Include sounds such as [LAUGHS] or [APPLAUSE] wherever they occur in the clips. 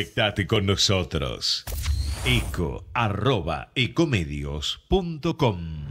Conectate con nosotros. Eco arroba ecomedios.com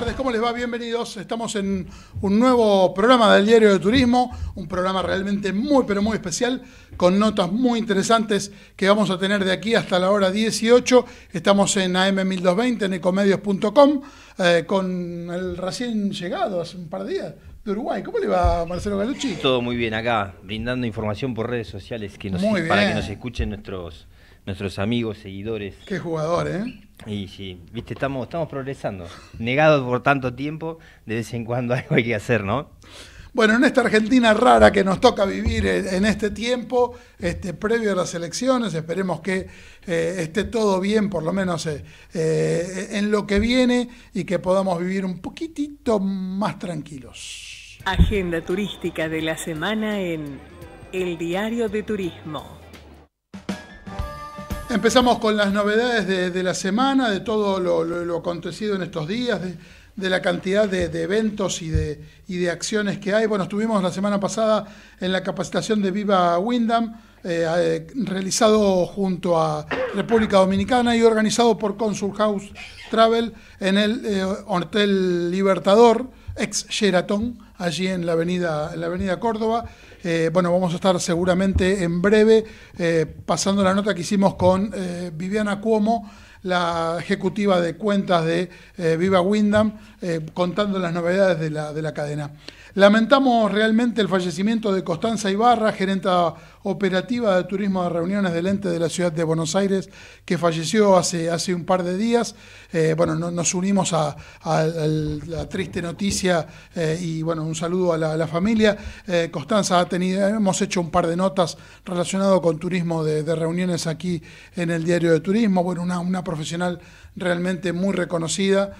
tardes, ¿cómo les va? Bienvenidos. Estamos en un nuevo programa del Diario de Turismo, un programa realmente muy, pero muy especial, con notas muy interesantes que vamos a tener de aquí hasta la hora 18. Estamos en AM1220, en ecomedios.com, eh, con el recién llegado hace un par de días, de Uruguay. ¿Cómo le va Marcelo Galucci? Todo muy bien acá, brindando información por redes sociales que nos, para que nos escuchen nuestros, nuestros amigos, seguidores. Qué jugador, ¿eh? Y sí, viste, estamos, estamos progresando. Negados por tanto tiempo, de vez en cuando [LAUGHS] algo hay que hacer, ¿no? Bueno, en esta Argentina rara que nos toca vivir eh, en este tiempo, este, previo a las elecciones, esperemos que eh, esté todo bien, por lo menos eh, en lo que viene, y que podamos vivir un poquitito más tranquilos. Agenda turística de la semana en El Diario de Turismo. Empezamos con las novedades de, la semana, de todo lo, acontecido en estos días, de, la cantidad de, eventos y, de, acciones que hay. Bueno, estuvimos la semana pasada en la capacitación de Viva Windham, eh, eh, realizado junto a República Dominicana y organizado por Consul House Travel en el eh, Hotel Libertador, ex Sheraton, allí en la en la avenida Córdoba. Eh, bueno, vamos a estar seguramente en breve eh, pasando la nota que hicimos con eh, Viviana Cuomo, la ejecutiva de cuentas de Viva Windham, contando las novedades de la cadena. Lamentamos realmente el fallecimiento de Constanza Ibarra, gerenta operativa de turismo de reuniones del ente de la ciudad de Buenos Aires, que falleció hace, hace un par de días. Eh, bueno, nos unimos a, la triste noticia eh, y bueno, un saludo a la, familia. Eh, Costanza, ha tenido, hemos hecho un par de notas relacionado con turismo de, reuniones aquí en el diario de turismo. Bueno, una, profesional realmente muy reconocida,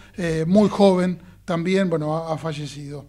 muy joven también, bueno, ha fallecido.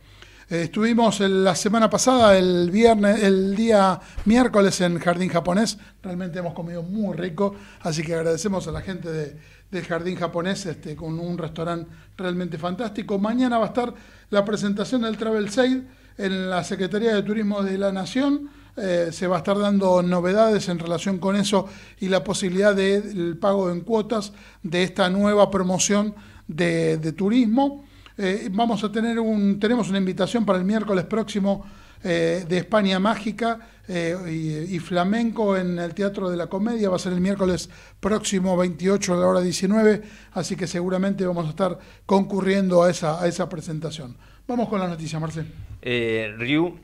Eh, estuvimos la semana pasada, el viernes, el día miércoles en Jardín Japonés. Realmente hemos comido muy rico, así que agradecemos a la gente de, del Jardín Japonés este, con un restaurante realmente fantástico. Mañana va a estar la presentación del Travel Said en la Secretaría de Turismo de la Nación. Eh, se va a estar dando novedades en relación con eso y la posibilidad del de, pago en cuotas de esta nueva promoción de turismo. Eh, vamos a tener un, tenemos una invitación para el miércoles próximo eh, de España Mágica eh, y, Flamenco en el Teatro de la Comedia. Va a ser el miércoles próximo 28 a la hora 19, así que seguramente vamos a estar concurriendo a esa, a esa presentación. Vamos con la noticia, Marcel. Eh,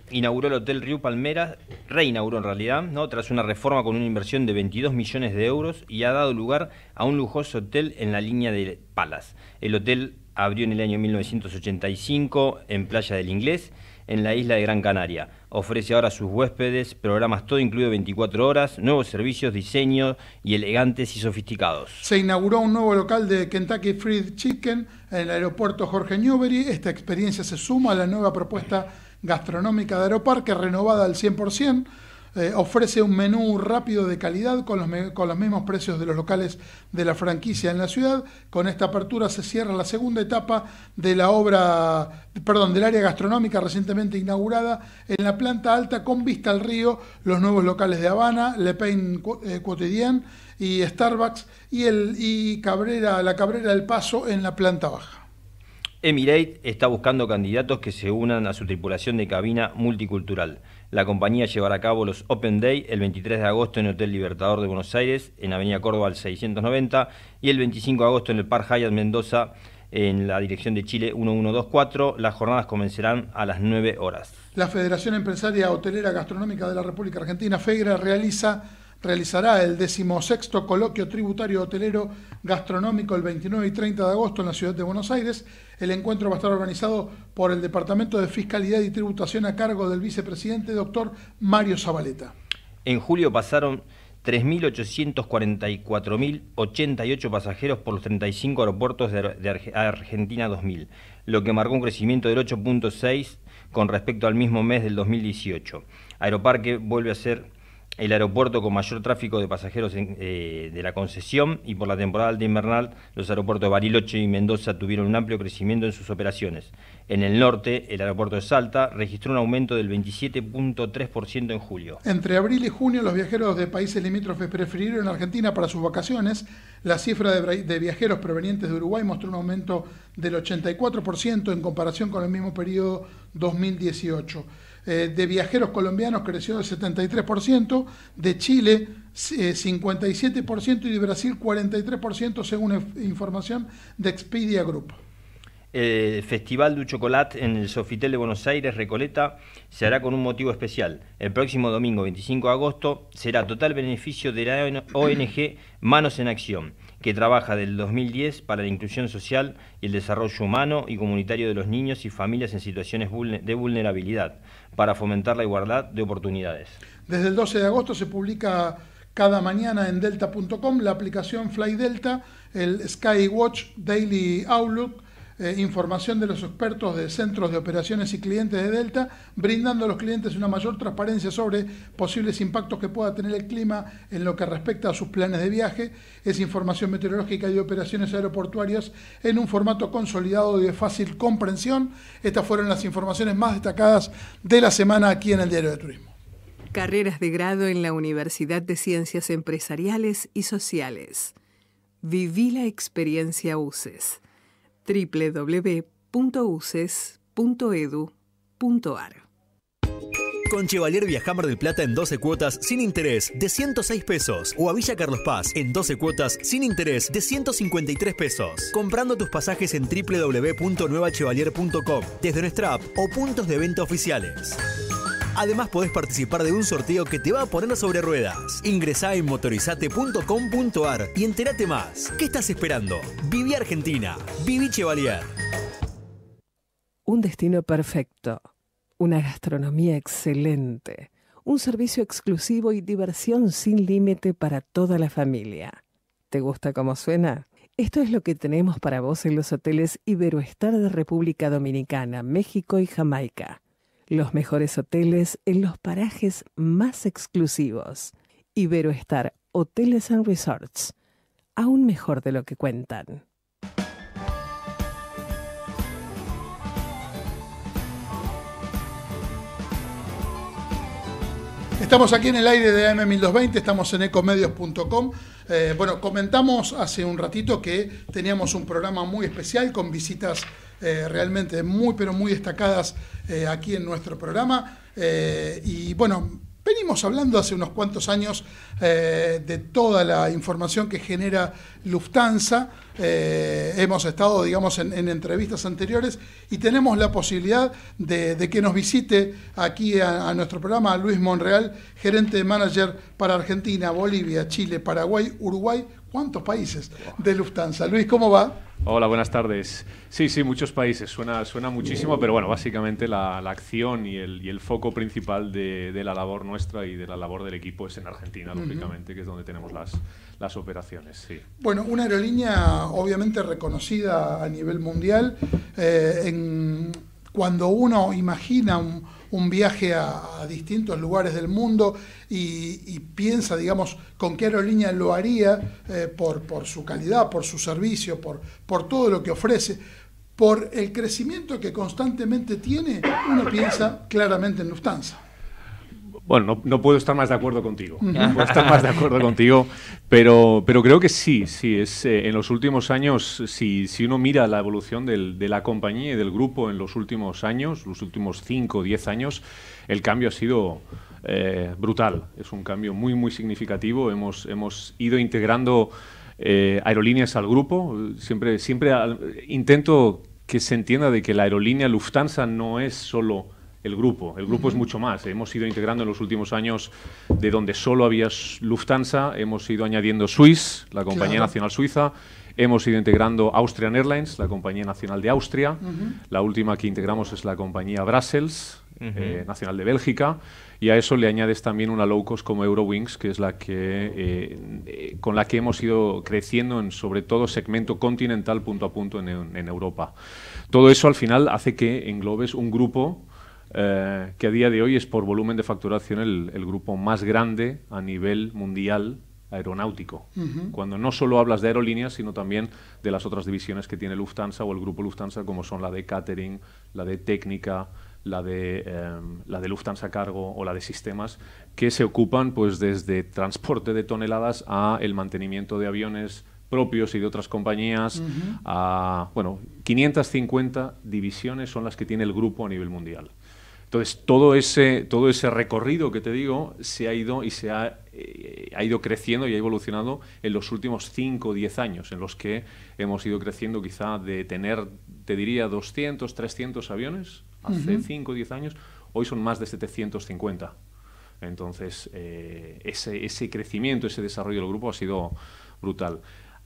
inauguró el Hotel Riu Palmeras, reinauguró en realidad, ¿no? tras una reforma con una inversión de 22 millones de euros y ha dado lugar a un lujoso hotel en la línea de Palas. El hotel abrió en el año 1985 en Playa del Inglés, en la isla de Gran Canaria. Ofrece ahora a sus huéspedes programas todo incluido 24 horas, nuevos servicios, diseño y elegantes y sofisticados. Se inauguró un nuevo local de Kentucky Fried Chicken en el aeropuerto Jorge Newbery. Esta experiencia se suma a la nueva propuesta gastronómica de Aeroparque, renovada al 100% eh, ofrece un menú rápido de calidad con los, mismos precios de los locales de la franquicia en la ciudad. Con esta apertura se cierra la segunda etapa de la obra, perdón, del área gastronómica recientemente inaugurada en la planta alta con vista al río, los nuevos locales de Habana, Le Pain Quotidien eh, y Starbucks y, el, y Cabrera, la Cabrera del Paso en la planta baja. Emirate está buscando candidatos que se unan a su tripulación de cabina multicultural. La compañía llevará a cabo los Open Day el 23 de agosto en el Hotel Libertador de Buenos Aires, en Avenida Córdoba al 690, y el 25 de agosto en el Parque Hyatt Mendoza, en la dirección de Chile 1124. Las jornadas comenzarán a las 9 horas. La Federación Empresaria Hotelera Gastronómica de la República Argentina, FEGRA, realiza realizará el decimosexto coloquio tributario hotelero gastronómico el 29 y 30 de agosto en la ciudad de Buenos Aires. El encuentro va a estar organizado por el Departamento de Fiscalidad y Tributación a cargo del vicepresidente doctor Mario Zabaleta. En julio pasaron 3.844.088 pasajeros por los 35 aeropuertos de Argentina 2000, lo que marcó un crecimiento del 8.6 con respecto al mismo mes del 2018. Aeroparque vuelve a ser el aeropuerto con mayor tráfico de pasajeros eh, de la concesión y por la temporada de invernal los aeropuertos de Bariloche y Mendoza tuvieron un amplio crecimiento en sus operaciones. En el norte, el aeropuerto de Salta registró un aumento del 27.3% en julio. Entre abril y junio, los viajeros de países limítrofes prefirieron Argentina para sus vacaciones. La cifra de, de viajeros provenientes de Uruguay mostró un aumento del 84% en comparación con el mismo periodo 2018. Eh, de viajeros colombianos creció el 73%, de Chile 57% eh, y de Brasil 43% según información de Expedia Group. El eh, Festival du Chocolat en el Sofitel de Buenos Aires, Recoleta, se hará con un motivo especial. El próximo domingo 25 de agosto será total beneficio de la ONG Manos en Acción que trabaja del 2010 para la inclusión social y el desarrollo humano y comunitario de los niños y familias en situaciones de vulnerabilidad, para fomentar la igualdad de oportunidades. Desde el 12 de agosto se publica cada mañana en delta.com la aplicación Fly Delta, el Skywatch Daily Outlook, eh, información de los expertos de centros de operaciones y clientes de Delta, brindando a los clientes una mayor transparencia sobre posibles impactos que pueda tener el clima en lo que respecta a sus planes de viaje. Es información meteorológica y de operaciones aeroportuarias en un formato consolidado y de fácil comprensión. Estas fueron las informaciones más destacadas de la semana aquí en el Diario de Turismo carreras de grado en la Universidad de Ciencias Empresariales y Sociales. Viví la experiencia UCES www.uces.edu.ar. Con Chevalier viajamos del Plata en 12 cuotas sin interés de 106 pesos o a Villa Carlos Paz en 12 cuotas sin interés de 153 pesos. Comprando tus pasajes en www.nuevachevalier.com desde nuestra app o puntos de venta oficiales. Además podés participar de un sorteo que te va a poner sobre ruedas. Ingresá en motorizate.com.ar y entérate más. ¿Qué estás esperando? Viví Argentina. Vivi Chevalier. Un destino perfecto. Una gastronomía excelente. Un servicio exclusivo y diversión sin límite para toda la familia. ¿Te gusta cómo suena? Esto es lo que tenemos para vos en los hoteles Iberoestar de República Dominicana, México y Jamaica los mejores hoteles en los parajes más exclusivos. Iberoestar Hoteles and Resorts, aún mejor de lo que cuentan. Estamos aquí en el aire de AM1220, estamos en ecomedios.com. Eh, bueno, comentamos hace un ratito que teníamos un programa muy especial con visitas eh, realmente muy, pero muy destacadas eh, aquí en nuestro programa. Eh, y bueno, venimos hablando hace unos cuantos años de toda la información que genera Lufthansa. hemos estado, digamos, en, entrevistas anteriores y tenemos la posibilidad de, que nos visite aquí a, nuestro programa Luis Monreal, gerente de manager para Argentina, Bolivia, Chile, Paraguay, Uruguay, ¿Cuántos países de Lufthansa? Luis, ¿cómo va? Hola, buenas tardes. Sí, sí, muchos países. Suena, suena muchísimo, pero bueno, básicamente la, acción y el, foco principal de, la labor nuestra y de la labor del equipo es en Argentina, lógicamente, que es donde tenemos las, operaciones. Sí. Bueno, una aerolínea obviamente reconocida a nivel mundial. Eh, cuando uno imagina un, un viaje a, distintos lugares del mundo y, piensa, digamos, con qué aerolínea lo haría eh, por, por, su calidad, por su servicio, por, por todo lo que ofrece, por el crecimiento que constantemente tiene, uno piensa claramente en Lufthansa. Bueno, no, puedo estar más de acuerdo contigo. puedo estar más de acuerdo contigo, pero, pero creo que sí, sí. Es, eh, en los últimos años, si, si uno mira la evolución de la compañía y del grupo en los últimos años, los últimos 5 o 10 años, el cambio ha sido eh, brutal. Es un cambio muy, muy significativo. Hemos, hemos ido integrando eh, aerolíneas al grupo. Siempre, siempre intento que se entienda de que la aerolínea Lufthansa no es solo el grupo. El grupo es mucho más. Hemos ido integrando en los últimos años de donde solo había Lufthansa, hemos ido añadiendo Swiss, la compañía nacional suiza, hemos ido integrando Austrian Airlines, la compañía nacional de Austria, la última que integramos es la compañía Brussels, eh, nacional de Bélgica, y a eso le añades también una low cost como Eurowings, que es la que eh, eh, con la que hemos ido creciendo en sobre todo segmento continental punto a punto en, en Europa. Todo eso al final hace que englobes un grupo eh, que a día de hoy es por volumen de facturación el, grupo más grande a nivel mundial aeronáutico, cuando no solo hablas de aerolíneas, sino también de las otras divisiones que tiene Lufthansa o el grupo Lufthansa, como son la de catering, la de técnica, la de, em, la de Lufthansa Cargo o la de sistemas, que se ocupan pues desde transporte de toneladas a el mantenimiento de aviones propios y de otras compañías. a, bueno, 550 divisiones son las que tiene el grupo a nivel mundial. Entonces, todo ese, todo ese recorrido que te digo se ha ido y se ha, eh, ido creciendo y ha evolucionado en los últimos 5 o 10 años, en los que hemos ido creciendo quizá de tener, te diría, 200, 300 aviones hace 5 o 10 años, hoy son más de 750. Entonces, eh, ese, ese crecimiento, ese desarrollo del grupo ha sido brutal.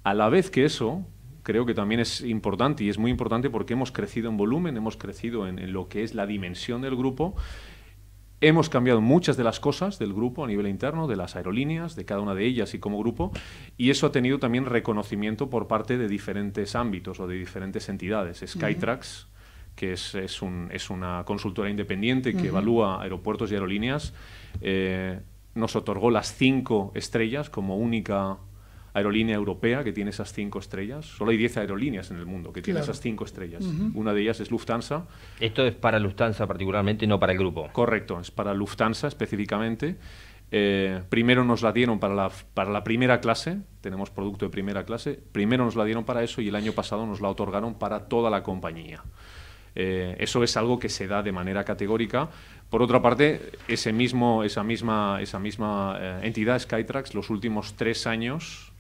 A la vez que eso, creo que también es importante y es muy importante porque hemos crecido en volumen, hemos crecido en, lo que es la dimensión del grupo. Hemos cambiado muchas de las cosas del grupo a nivel interno, de las aerolíneas, de cada una de ellas y como grupo, y eso ha tenido también reconocimiento por parte de diferentes ámbitos o de diferentes entidades. Skytrax, que es, es, una consultora independiente que evalúa aeropuertos y aerolíneas, eh, nos otorgó las cinco estrellas como única aerolínea europea que tiene esas cinco estrellas. Solo hay diez aerolíneas en el mundo que tienen esas cinco estrellas. Una de ellas es Lufthansa. Esto es para Lufthansa particularmente, no para el grupo. Correcto, es para Lufthansa específicamente. Eh, primero nos la dieron para la, para la primera clase, tenemos producto de primera clase, primero nos la dieron para eso y el año pasado nos la otorgaron para toda la compañía. Eh, eso es algo que se da de manera categórica. Por otra parte, ese mismo, esa misma, esa misma eh, entidad, Skytrax, los últimos tres años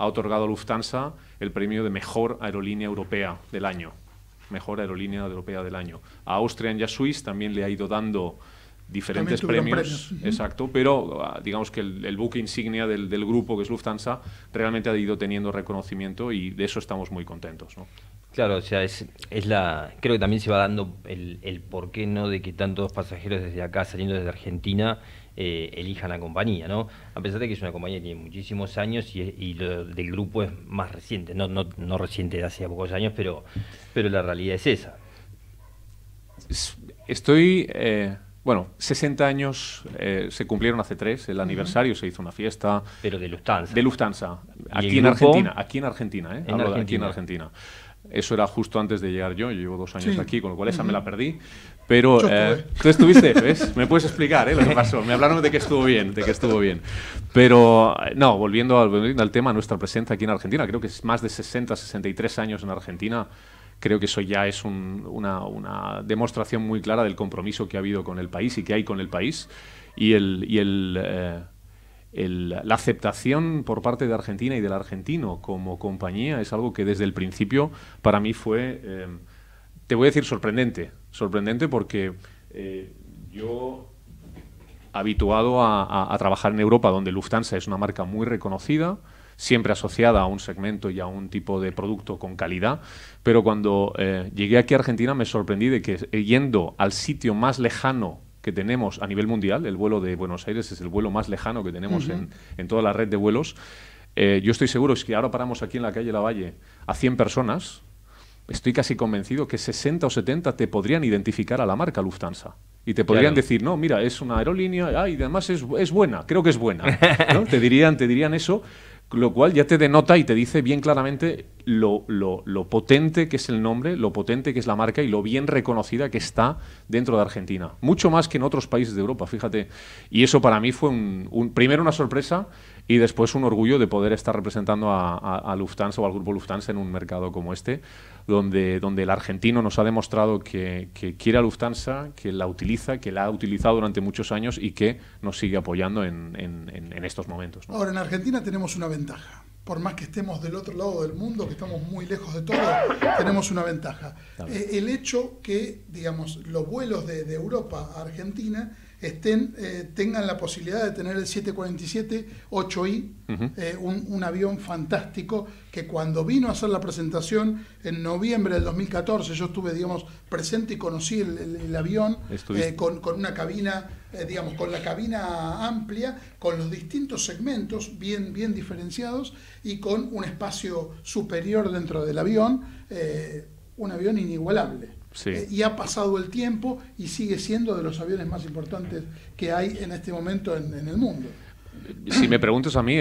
ha otorgado a Lufthansa el premio de mejor aerolínea europea del año. Mejor aerolínea europea del año. A Austria y a Swiss también le ha ido dando diferentes premios, exacto, pero ah, digamos que el, buque insignia del, grupo que es Lufthansa realmente ha ido teniendo reconocimiento y de eso estamos muy contentos. Claro, o sea, es, es la. Creo que también se va dando el, por qué ¿no? De que tantos pasajeros desde acá saliendo desde Argentina eh, elijan la compañía, ¿no? A pesar de que es una compañía que tiene muchísimos años y, y lo del grupo es más reciente, no, no, no reciente de hace pocos años, pero, pero la realidad es esa. Estoy... Eh, bueno, 60 años eh, se cumplieron hace tres, el aniversario, se hizo una fiesta. Pero de Lufthansa. De Lufthansa, aquí en, Argentina, aquí en Argentina, ¿eh? aquí en Argentina. Eso era justo antes de llegar yo, yo llevo dos años aquí, con lo cual esa me la perdí. Pero eh, tú estuviste, [LAUGHS] ¿ves? Me puedes explicar eh, lo que pasó. Me hablaron de que estuvo bien, de que estuvo bien. Pero eh, no, volviendo al, al tema, nuestra presencia aquí en Argentina, creo que es más de 60, 63 años en Argentina creo que eso ya es una, demostración muy clara del compromiso que ha habido con el país y que hay con el país y el, y el eh, la aceptación por parte de Argentina y del argentino como compañía es algo que desde el principio para mí fue, em, te voy a decir, sorprendente. Sorprendente porque eh, yo habituado a, trabajar en Europa, donde Lufthansa es una marca muy reconocida, siempre asociada a un segmento y a un tipo de producto con calidad, pero cuando eh, llegué aquí a Argentina me sorprendí de que yendo al sitio más lejano que tenemos a nivel mundial. El vuelo de Buenos Aires es el vuelo más lejano que tenemos en, toda la red de vuelos. Eh, yo estoy seguro es que ahora paramos aquí en la calle La Valle a 100 personas. Estoy casi convencido que 60 o 70 te podrían identificar a la marca Lufthansa. Y te podrían decir, no, mira, es una aerolínea ah, y además es, es, buena, creo que es buena. [LAUGHS] te, dirían, te dirían eso, lo cual ya te denota y te dice bien claramente lo, potente que es el nombre, lo potente que es la marca y lo bien reconocida que está dentro de Argentina. Mucho más que en otros países de Europa, fíjate. Y eso para mí fue un, primero una sorpresa y después un orgullo de poder estar representando a, a Lufthansa o al grupo Lufthansa en un mercado como este donde, donde el argentino nos ha demostrado que, que quiere a Lufthansa, que la utiliza, que la ha utilizado durante muchos años y que nos sigue apoyando en, en, estos momentos. Ahora, en Argentina tenemos una ventaja. Por más que estemos del otro lado del mundo, que estamos muy lejos de todo, tenemos una ventaja. Eh, el hecho que, digamos, los vuelos de, de Europa a Argentina estén, eh, tengan la posibilidad de tener el 747-8i, eh, un, avión fantástico que cuando vino a hacer la presentación en noviembre del 2014, yo estuve, digamos, presente y conocí el, avión eh, con, con, una cabina, digamos, con la cabina amplia, con los distintos segmentos bien, bien diferenciados y con un espacio superior dentro del avión, un avión inigualable. Eh, y ha pasado el tiempo y sigue siendo de los aviones más importantes que hay en este momento en, el mundo. Eh, si me preguntas a mí,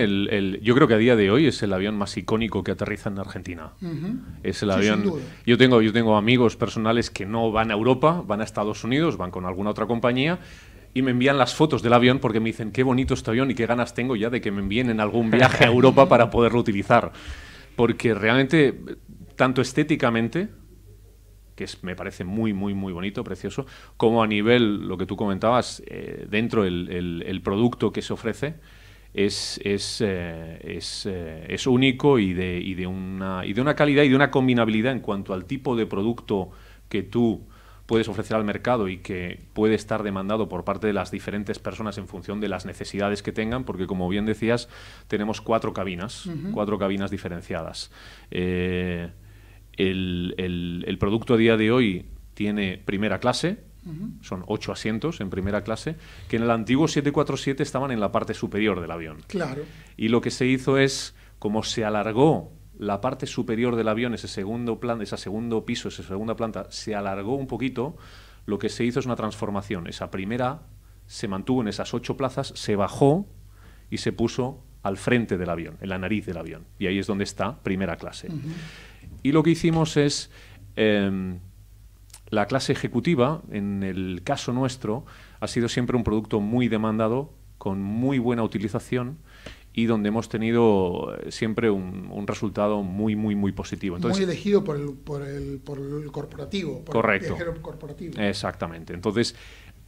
yo creo que a día de hoy es el avión más icónico que aterriza en Argentina. Es el avión. Yo tengo, yo tengo amigos personales que no van a Europa, van a Estados Unidos, van con alguna otra compañía y me envían las fotos del avión porque me dicen qué bonito este avión y qué ganas tengo ya de que me envíen en algún viaje a [LAUGHS] Europa para poderlo utilizar. Porque realmente, eh, tanto estéticamente que me parece muy, muy, muy bonito, precioso, como a nivel, lo que tú comentabas, eh, dentro el, producto que se ofrece es, es, eh, eh, único y de, de, una, y de una calidad y de una combinabilidad en cuanto al tipo de producto que tú puedes ofrecer al mercado y que puede estar demandado por parte de las diferentes personas en función de las necesidades que tengan, porque como bien decías, tenemos cuatro cabinas, cuatro cabinas diferenciadas. El, producto a día de hoy tiene primera clase, son ocho asientos en primera clase, que en el antiguo 747 estaban en la parte superior del avión. Claro. Y lo que se hizo es, como se alargó la parte superior del avión, ese segundo plan, ese segundo piso, esa segunda planta, se alargó un poquito, lo que se hizo es una transformación. Esa primera se mantuvo en esas ocho plazas, se bajó y se puso al frente del avión, en la nariz del avión. Y ahí es donde está primera clase. Y lo que hicimos es, em, la clase ejecutiva, en el caso nuestro, ha sido siempre un producto muy demandado, con muy buena utilización y donde hemos tenido eh, siempre un, resultado muy, muy, muy positivo. Entonces, muy elegido por el, por el, por el corporativo, correcto. corporativo. Exactamente. Entonces,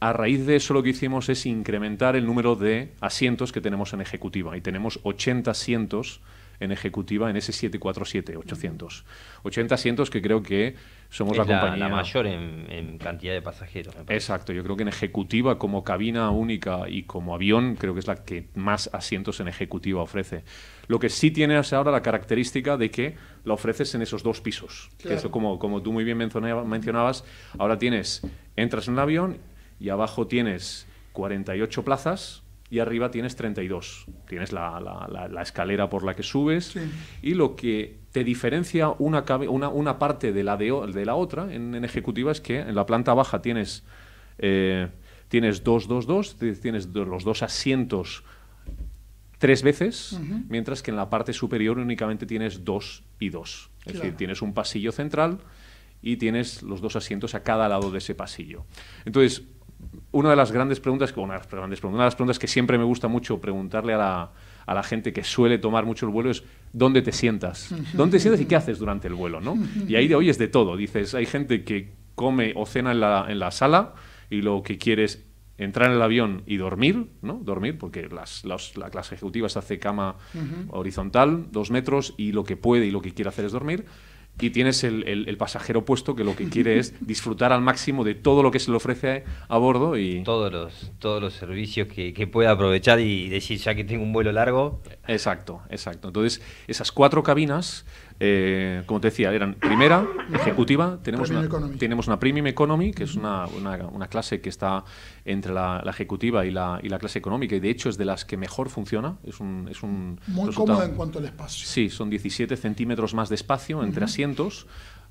a raíz de eso lo que hicimos es incrementar el número de asientos que tenemos en ejecutiva y tenemos 80 asientos en ejecutiva en ese 747-800. 80 asientos que creo que somos la, compañía. La mayor en, cantidad de pasajeros. Exacto, yo creo que en ejecutiva, como cabina única y como avión, creo que es la que más asientos en ejecutiva ofrece. Lo que sí tiene ahora la característica de que la ofreces en esos dos pisos. eso, como, como tú muy bien mencionabas, ahora tienes, entras en un avión y abajo tienes 48 plazas y arriba tienes 32. Tienes la, la, escalera por la que subes y lo que te diferencia una, una, una parte de la, de, la otra en, ejecutiva es que en la planta baja tienes, eh, tienes dos, dos, dos, tienes los dos asientos tres veces, mientras que en la parte superior únicamente tienes dos y dos. Es decir, tienes un pasillo central y tienes los dos asientos a cada lado de ese pasillo. Entonces, una de las grandes preguntas, grandes preguntas, las preguntas que siempre me gusta mucho preguntarle a la, a la gente que suele tomar mucho el vuelo es dónde te sientas. ¿Dónde te sientas y qué haces durante el vuelo? ¿no? Y ahí de hoy es de todo. Dices, hay gente que come o cena en la, en la sala y lo que quiere es entrar en el avión y dormir, ¿no? Dormir, porque las, las, la clase ejecutiva se hace cama horizontal, dos metros, y lo que puede y lo que quiere hacer es dormir y tienes el, pasajero puesto que lo que quiere es [LAUGHS] disfrutar al máximo de todo lo que se le ofrece a, bordo y todos los todos los servicios que, que, pueda aprovechar y decir ya que tengo un vuelo largo exacto exacto entonces esas cuatro cabinas eh, como te decía, eran primera, ejecutiva, tenemos, una, tenemos una premium economy, que es una, una, clase que está entre la, ejecutiva y la, y la, clase económica, y de hecho es de las que mejor funciona. Es un, es un Muy cómoda en cuanto al espacio. Sí, son 17 centímetros más de espacio entre asientos,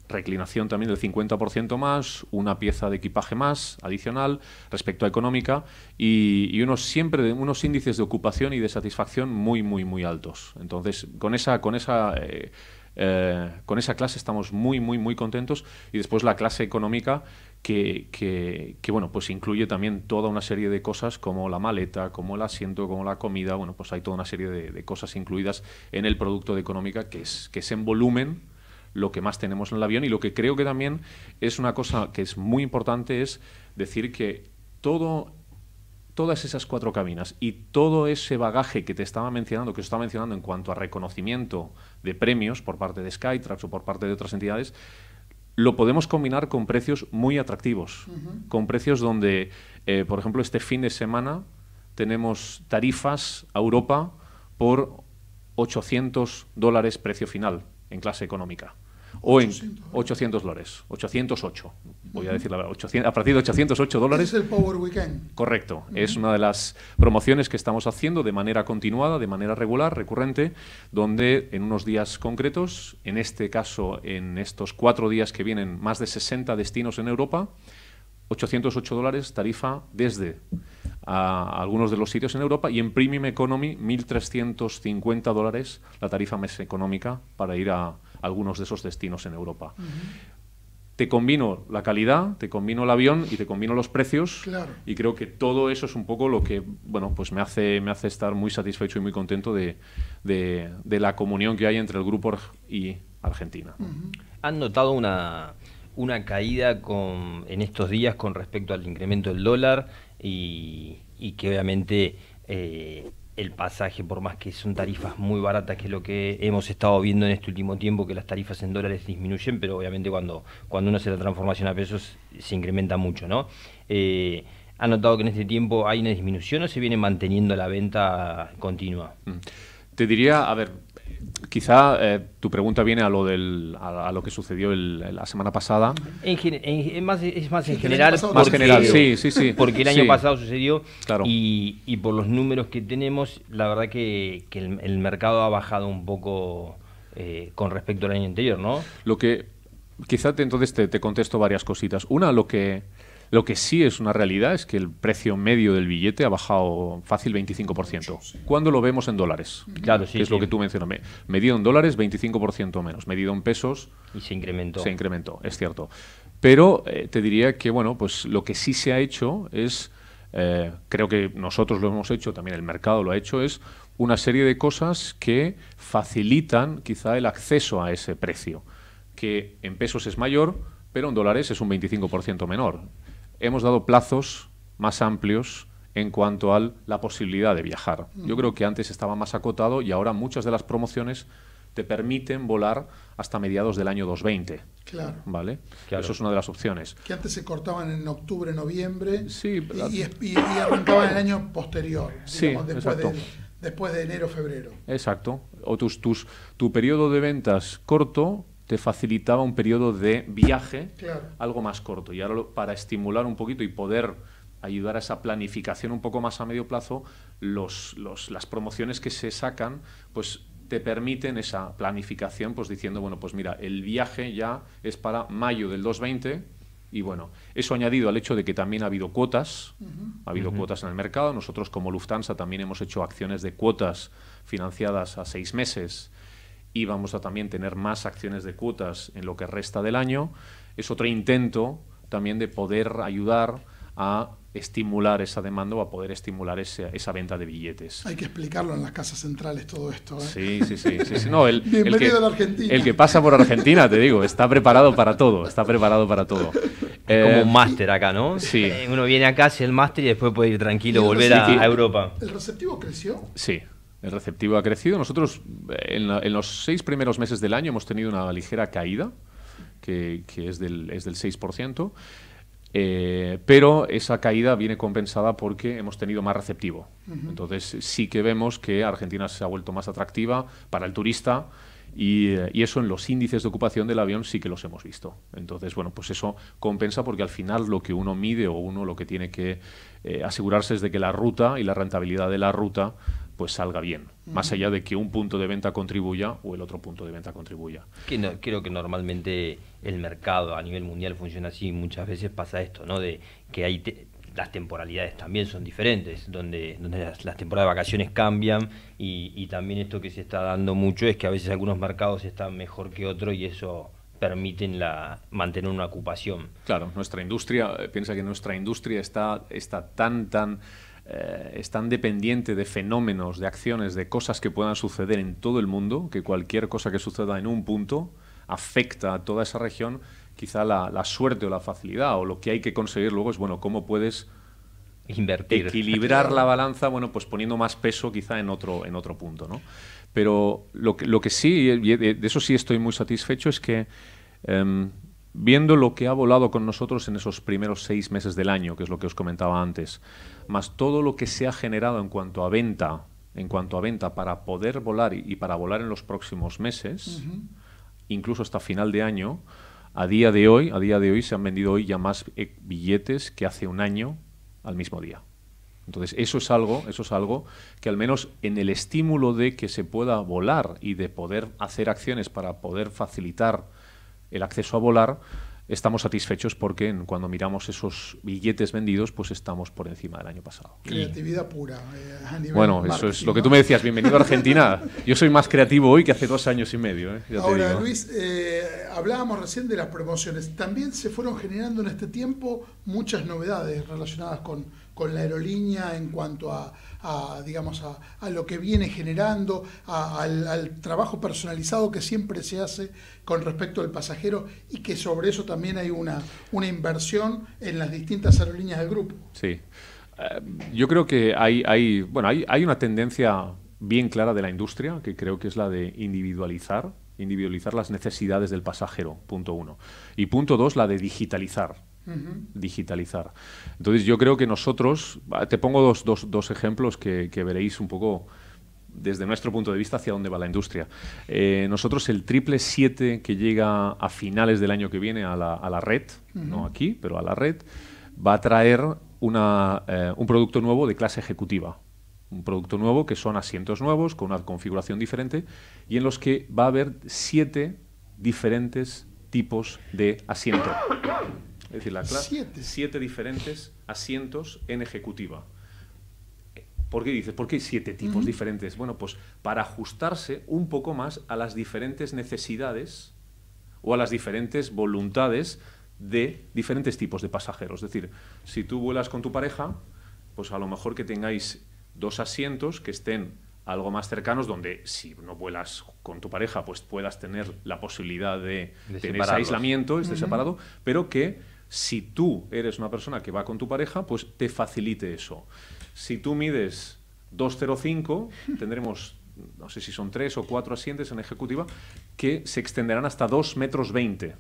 reclinación también del 50% más, una pieza de equipaje más adicional respecto a económica y, y, unos siempre unos índices de ocupación y de satisfacción muy muy muy altos. Entonces con esa con esa eh, eh, con esa clase estamos muy, muy, muy contentos. Y después la clase económica, que, bueno, pues incluye también toda una serie de cosas como la maleta, como el asiento, como la comida. Bueno, pues hay toda una serie de, de cosas incluidas en el producto de económica, que es, que es en volumen lo que más tenemos en el avión. Y lo que creo que también es una cosa que es muy importante es decir que todo todas esas cuatro cabinas y todo ese bagaje que te estaba mencionando, que os estaba mencionando en cuanto a reconocimiento de premios por parte de Skytrax o por parte de otras entidades, lo podemos combinar con precios muy atractivos, con precios donde, eh, por ejemplo, este fin de semana tenemos tarifas a Europa por 800 dólares precio final en clase económica o en 800, dólares, 808, voy a decir la verdad, 800, a partir de 808 dólares. Es el Power Weekend. Correcto, es una de las promociones que estamos haciendo de manera continuada, de manera regular, recurrente, donde en unos días concretos, en este caso en estos cuatro días que vienen más de 60 destinos en Europa, 808 dólares tarifa desde a algunos de los sitios en Europa y en Premium Economy 1.350 dólares la tarifa más económica para ir a algunos de esos destinos en Europa. Te combino la calidad, te combino el avión y te combino los precios. Y creo que todo eso es un poco lo que, bueno, pues me hace, me hace estar muy satisfecho y muy contento de, de, la comunión que hay entre el grupo y Argentina. ¿Han notado una, caída en estos días con respecto al incremento del dólar y, que obviamente eh, el pasaje, por más que son tarifas muy baratas, que es lo que hemos estado viendo en este último tiempo, que las tarifas en dólares disminuyen, pero obviamente cuando, cuando uno hace la transformación a pesos se incrementa mucho, ¿no? Eh, ¿Ha notado que en este tiempo hay una disminución o se viene manteniendo la venta continua? Mm. Te diría, a ver, Quizá eh, tu pregunta viene a lo del a, lo que sucedió la semana pasada. más, es más en general. Más porque, general, sí, sí, sí. Porque el año pasado sucedió claro. y, y, por los números que tenemos, la verdad que, que el, mercado ha bajado un poco eh, con respecto al año anterior, ¿no? Lo que quizá entonces te, te, contesto varias cositas. Una, lo que lo que sí es una realidad es que el precio medio del billete ha bajado fácil 25%. ¿Cuándo lo vemos en dólares? Claro, sí, es lo que tú mencionas. Medido en dólares, 25% menos. Medido en pesos. Y se incrementó. Se incrementó, es cierto. Pero eh, te diría que, bueno, pues lo que sí se ha hecho es. Eh, creo que nosotros lo hemos hecho, también el mercado lo ha hecho, es una serie de cosas que facilitan quizá el acceso a ese precio, que en pesos es mayor, pero en dólares es un 25% menor hemos dado plazos más amplios en cuanto a la posibilidad de viajar. Yo creo que antes estaba más acotado y ahora muchas de las promociones te permiten volar hasta mediados del año 2020. Claro. ¿Vale? Eso es una de las opciones. Que antes se cortaban en octubre, noviembre sí, y, y, el año posterior, sí, después, De, después de enero, febrero. Exacto. O tus, tus, tu periodo de ventas corto te facilitaba un periodo de viaje algo más corto. Y ahora para estimular un poquito y poder ayudar a esa planificación un poco más a medio plazo, los, las promociones que se sacan, pues te permiten esa planificación, pues diciendo, bueno, pues mira, el viaje ya es para mayo del 2020 y bueno, eso añadido al hecho de que también ha habido cuotas, ha habido cuotas en el mercado, nosotros como Lufthansa también hemos hecho acciones de cuotas financiadas a seis meses y vamos a también tener más acciones de cuotas en lo que resta del año, es otro intento también de poder ayudar a estimular esa demanda o a poder estimular esa, venta de billetes. Hay que explicarlo en las casas centrales todo esto. ¿eh? Sí, sí, sí, sí, el, Bienvenido que, a la Argentina. El que pasa por Argentina, te digo, está preparado para todo, está preparado para todo. como un eh, máster acá, ¿no? Sí. Eh, uno viene acá, hace el máster y después puede ir tranquilo, volver a Europa. ¿El receptivo creció? Sí. El receptivo ha crecido. Nosotros eh, en, los seis primeros meses del año hemos tenido una ligera caída, que, es, del, es del 6%, eh, pero esa caída viene compensada porque hemos tenido más receptivo. Entonces sí que vemos que Argentina se ha vuelto más atractiva para el turista. Eh, y, eso en los índices de ocupación del avión sí que los hemos visto. Entonces, bueno, pues eso compensa porque al final lo que uno mide o uno lo que tiene que asegurarse es de que la ruta y la rentabilidad de la ruta pues salga bien, más allá de que un punto de venta contribuya o el otro punto de venta contribuya. Que creo que normalmente el mercado a nivel mundial funciona así, muchas veces pasa esto, ¿no? De que hay las temporalidades también son diferentes, donde, donde las, temporadas de vacaciones cambian y, también esto que se está dando mucho es que a veces algunos mercados están mejor que otros y eso permiten la, mantener una ocupación. Claro, nuestra industria, eh, piensa que nuestra industria está, está tan, tan eh, están dependientes de fenómenos, de acciones, de cosas que puedan suceder en todo el mundo, que cualquier cosa que suceda en un punto afecta a toda esa región, quizá la, suerte o la facilidad o lo que hay que conseguir luego es, bueno, cómo puedes invertir. Equilibrar [LAUGHS] la balanza, bueno, pues poniendo más peso quizá en otro, en otro punto, ¿no? Pero lo que, lo que sí, de eso sí estoy muy satisfecho, es que em, viendo lo que ha volado con nosotros en esos primeros seis meses del año, que es lo que os comentaba antes, más todo lo que se ha generado en cuanto a venta, en cuanto a venta para poder volar y, para volar en los próximos meses, incluso hasta final de año, a día de hoy, a día de hoy se han vendido hoy ya más eh, billetes que hace un año al mismo día. Entonces, eso es algo, eso es algo que al menos en el estímulo de que se pueda volar y de poder hacer acciones para poder facilitar el acceso a volar, estamos satisfechos porque cuando miramos esos billetes vendidos, pues estamos por encima del año pasado. Creatividad pura. Eh, bueno, eso es lo que tú me decías, bienvenido a Argentina. Yo soy más creativo hoy que hace dos años y medio. Eh, Ahora, Luis, eh, hablábamos recién de las promociones. También se fueron generando en este tiempo muchas novedades relacionadas con, con la aerolínea en cuanto a a, digamos, a, a lo que viene generando, al, trabajo personalizado que siempre se hace con respecto al pasajero y que sobre eso también hay una, una inversión en las distintas aerolíneas del grupo. Sí. Eh, yo creo que hay, hay, bueno, hay, hay una tendencia bien clara de la industria, que creo que es la de individualizar individualizar las necesidades del pasajero, punto uno. Y punto dos, la de digitalizar digitalizar. Entonces yo creo que nosotros, te pongo dos, ejemplos que, veréis un poco desde nuestro punto de vista hacia dónde va la industria. Eh, nosotros el triple 7 que llega a finales del año que viene a la, red, no aquí, pero a la red, va a traer eh, un producto nuevo de clase ejecutiva. Un producto nuevo que son asientos nuevos, con una configuración diferente, y en los que va a haber siete diferentes tipos de asiento es decir, la clase, siete. diferentes asientos en ejecutiva. ¿Por qué dices? ¿Por qué hay siete tipos diferentes? Bueno, pues para ajustarse un poco más a las diferentes necesidades o a las diferentes voluntades de diferentes tipos de pasajeros. Es decir, si tú vuelas con tu pareja, pues a lo mejor que tengáis dos asientos que estén algo más cercanos, donde si no vuelas con tu pareja, pues puedas tener la posibilidad de, tener ese aislamiento, este separado, pero que si tú eres una persona que va con tu pareja, pues te facilite eso. Si tú mides 2,05, [LAUGHS] tendremos, no sé si son tres o cuatro asientes en ejecutiva, que se extenderán hasta dos metros veinte.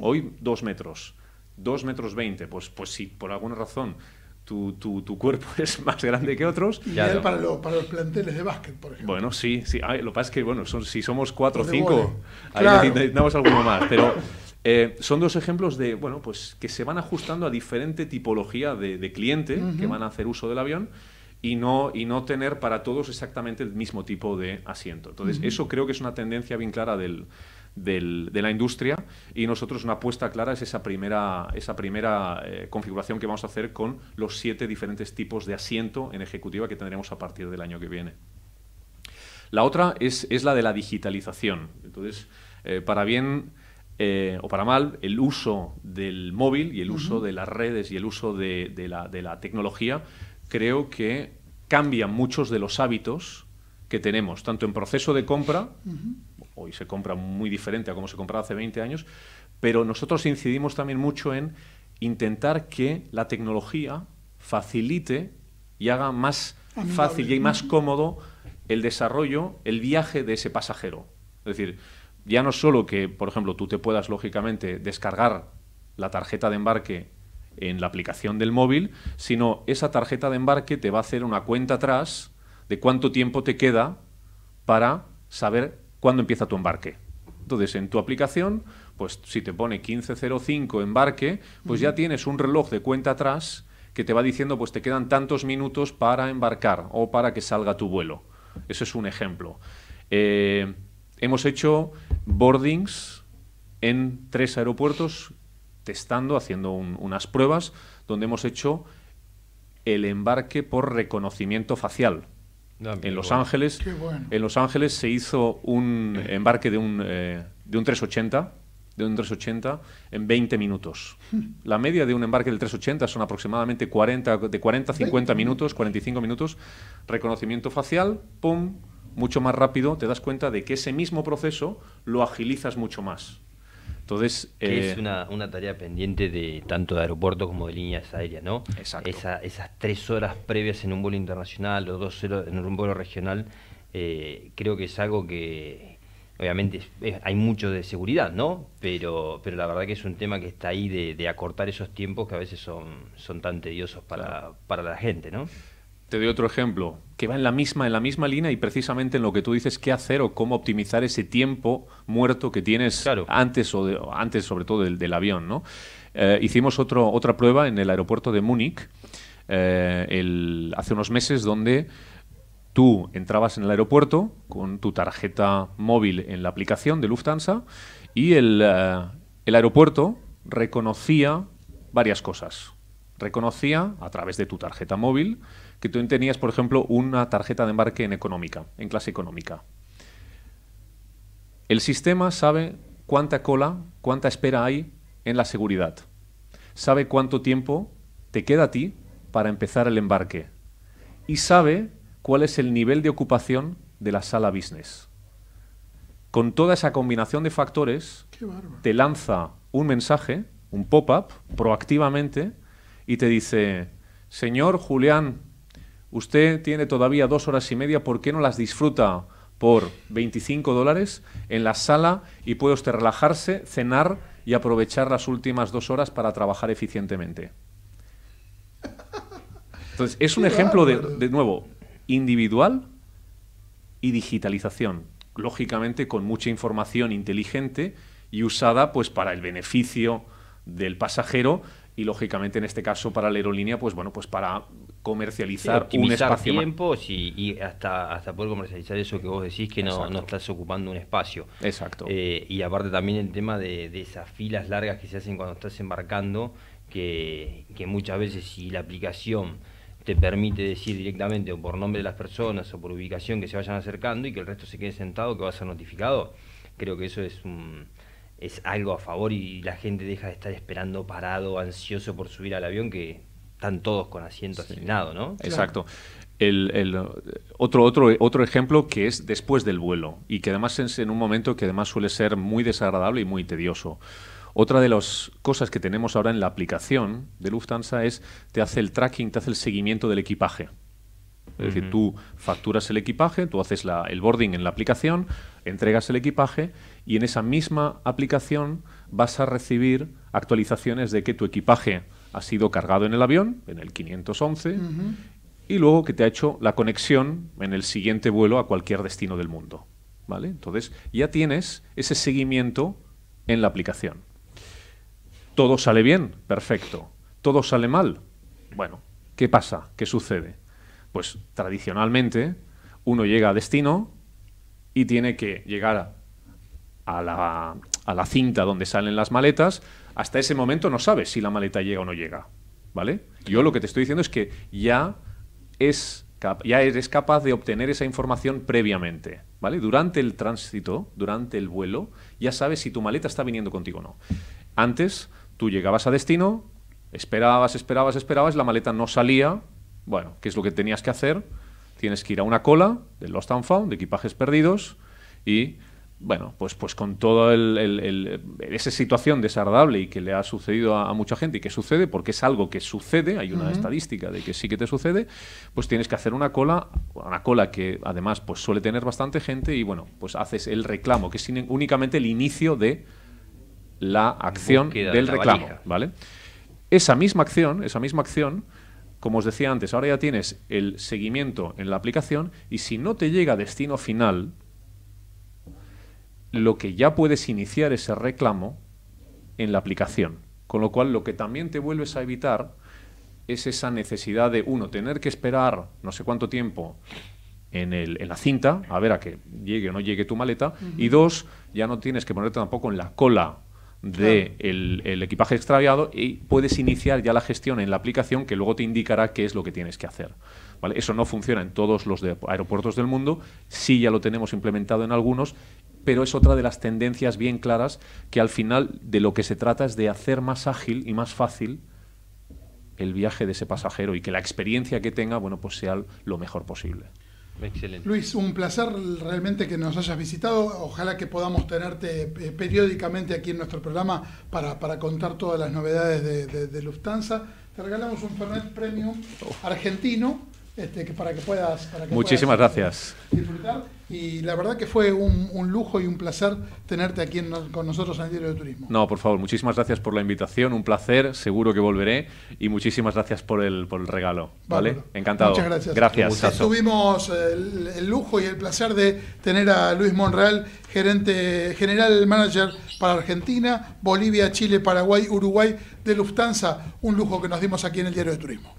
Hoy 2 metros. dos metros veinte. Pues, pues si por alguna razón tu, cuerpo [LAUGHS] es más grande que otros. ya para, para, los planteles de básquet, por ejemplo. Bueno, sí, sí. lo que pasa es que, bueno, si somos cuatro o cinco, ahí necesitamos alguno más. Pero [LAUGHS] Eh, son dos ejemplos de, bueno, pues que se van ajustando a diferente tipología de, cliente que van a hacer uso del avión y no, y no tener para todos exactamente el mismo tipo de asiento. Entonces, eso creo que es una tendencia bien clara de la industria y nosotros una apuesta clara es esa primera, esa primera eh, configuración que vamos a hacer con los siete diferentes tipos de asiento en ejecutiva que tendremos a partir del año que viene. La otra es, la de la digitalización. Entonces, eh, para bien eh, o para mal, el uso del móvil y el uso de las redes y el uso de, la, tecnología, creo que cambian muchos de los hábitos que tenemos, tanto en proceso de compra, hoy se compra muy diferente a como se compraba hace 20 años, pero nosotros incidimos también mucho en intentar que la tecnología facilite y haga más fácil y más cómodo el desarrollo, el viaje de ese pasajero. Es decir, ya no solo que, por ejemplo, tú te puedas lógicamente descargar la tarjeta de embarque en la aplicación del móvil, sino esa tarjeta de embarque te va a hacer una cuenta atrás de cuánto tiempo te queda para saber cuándo empieza tu embarque. Entonces, en tu aplicación, pues si te pone 15.05 embarque, pues ya tienes un reloj de cuenta atrás que te va diciendo, pues te quedan tantos minutos para embarcar o para que salga tu vuelo. Eso es un ejemplo. Eh, hemos hecho boardings en tres aeropuertos testando, haciendo unas pruebas, donde hemos hecho el embarque por reconocimiento facial. Ah, en Los Ángeles, en Los Ángeles se hizo un embarque de un, eh, de un 380, de un 380 en 20 minutos. [LAUGHS] La media de un embarque del 380 son aproximadamente 40, de 40 50 minutos, 45 minutos, reconocimiento facial, pum, mucho más rápido, te das cuenta de que ese mismo proceso lo agilizas mucho más. Entonces, es eh, una, una, tarea pendiente de tanto de aeropuerto como de líneas aéreas, ¿no? Exacto. esas tres horas previas en un vuelo internacional o dos horas en un vuelo regional, eh, creo que es algo que obviamente hay mucho de seguridad, ¿no? Pero, pero la verdad que es un tema que está ahí de, acortar esos tiempos que a veces son, son tan tediosos para, para la gente, ¿no? Te doy otro ejemplo, que va en la misma, en la misma línea y precisamente en lo que tú dices, qué hacer o cómo optimizar ese tiempo muerto que tienes antes, o antes, sobre todo, del, avión. Eh, hicimos otro, otra prueba en el aeropuerto de Múnich eh, hace unos meses donde tú entrabas en el aeropuerto con tu tarjeta móvil en la aplicación de Lufthansa y el eh, aeropuerto reconocía varias cosas. Reconocía a través de tu tarjeta móvil que tú tenías, por ejemplo, una tarjeta de embarque en económica, en clase económica. El sistema sabe cuánta cola, cuánta espera hay en la seguridad. Sabe cuánto tiempo te queda a ti para empezar el embarque. Y sabe cuál es el nivel de ocupación de la sala business. Con toda esa combinación de factores, te lanza un mensaje, un pop-up, proactivamente, y te dice, señor Julián usted tiene todavía dos horas y media, ¿por qué no las disfruta por 25 dólares en la sala y puede usted relajarse, cenar y aprovechar las últimas dos horas para trabajar eficientemente? Entonces, es un ejemplo de, nuevo, individual y digitalización, lógicamente con mucha información inteligente y usada pues para el beneficio del pasajero y lógicamente en este caso para la aerolínea pues bueno pues para comercializar un espacio tiempos y, hasta hasta poder comercializar eso que vos decís que no, estás ocupando un espacio exacto eh, y aparte también el tema de, esas filas largas que se hacen cuando estás embarcando que, que muchas veces si la aplicación te permite decir directamente o por nombre de las personas o por ubicación que se vayan acercando y que el resto se quede sentado que va a ser notificado creo que eso es un es algo a favor y la gente deja de estar esperando parado ansioso por subir al avión que están todos con asiento asignado, ¿no? Exacto. El, otro, otro, otro ejemplo que es después del vuelo y que además es en un momento que además suele ser muy desagradable y muy tedioso. Otra de las cosas que tenemos ahora en la aplicación de Lufthansa es te hace el tracking, te hace el seguimiento del equipaje. Es decir, tú facturas el equipaje, tú haces el boarding en la aplicación, entregas el equipaje y en esa misma aplicación vas a recibir actualizaciones de que tu equipaje ha sido cargado en el avión, en el 511, y luego que te ha hecho la conexión en el siguiente vuelo a cualquier destino del mundo. ¿Vale? Entonces ya tienes ese seguimiento en la aplicación. Todo sale bien, perfecto. Todo sale mal. Bueno, ¿qué pasa? ¿Qué sucede? Pues tradicionalmente uno llega a destino y tiene que llegar a la, a la cinta donde salen las maletas, hasta ese momento no sabes si la maleta llega o no llega. ¿Vale? Yo lo que te estoy diciendo es que ya es ya eres capaz de obtener esa información previamente, ¿vale? Durante el tránsito, durante el vuelo, ya sabes si tu maleta está viniendo contigo o no. Antes, tú llegabas a destino, esperabas, esperabas, esperabas, la maleta no salía. Bueno, ¿qué es lo que tenías que hacer? Tienes que ir a una cola de Lost and Found, de equipajes perdidos, y bueno, pues, pues con toda el, esa situación desagradable y que le ha sucedido a, mucha gente y que sucede, porque es algo que sucede, hay una estadística de que sí que te sucede, pues tienes que hacer una cola, una cola que además pues suele tener bastante gente y bueno, pues haces el reclamo, que es únicamente el inicio de la acción del reclamo, ¿vale? Esa misma acción, esa misma acción, como os decía antes, ahora ya tienes el seguimiento en la aplicación y si no te llega a destino final, lo que ya puedes iniciar ese reclamo en la aplicación. Con lo cual, lo que también te vuelves a evitar es esa necesidad de, uno, tener que esperar no sé cuánto tiempo en, el, en la cinta, a ver a que llegue o no llegue tu maleta, y dos, ya no tienes que ponerte tampoco en la cola del de equipaje extraviado y puedes iniciar ya la gestión en la aplicación que luego te indicará qué es lo que tienes que hacer. ¿Vale? Eso no funciona en todos los aeropuertos del mundo, sí ya lo tenemos implementado en algunos pero es otra de las tendencias bien claras que al final de lo que se trata es de hacer más ágil y más fácil el viaje de ese pasajero y que la experiencia que tenga, bueno, pues sea lo mejor posible. Excelente. Luis, un placer realmente que nos hayas visitado. Ojalá que podamos tenerte eh, periódicamente aquí en nuestro programa para, para contar todas las novedades de, de Lufthansa. Te regalamos un Fernet Premium oh. argentino este, para que puedas. Muchísimas gracias. Disfrutar. Y la verdad que fue un, lujo y un placer tenerte aquí con nosotros en el Diario de Turismo. No, por favor, muchísimas gracias por la invitación, un placer, seguro que volveré. Y muchísimas gracias por el, regalo. ¿Vale? Encantado. Muchas gracias. Gracias. Tuvimos eh, el, el, lujo y el placer de tener a Luis Monreal, gerente general manager para Argentina, Bolivia, Chile, Paraguay, Uruguay de Lufthansa. Un lujo que nos dimos aquí en el Diario de Turismo.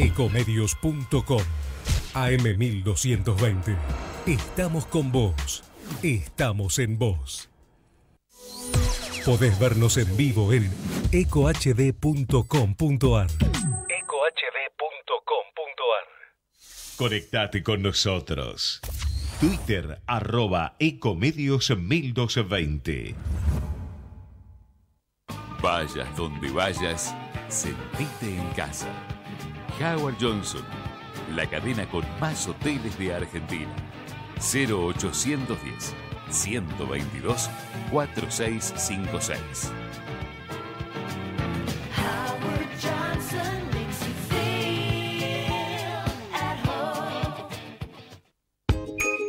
Ecomedios.com AM1220. Estamos con vos. Estamos en vos. Podés vernos en vivo en ecohd.com.ar. ecohd.com.ar. Conectate con nosotros. Twitter arroba ecomedios1220. Vayas donde vayas, sentite en casa. Howard Johnson, la cadena con más hoteles de Argentina. 0810 122 4656.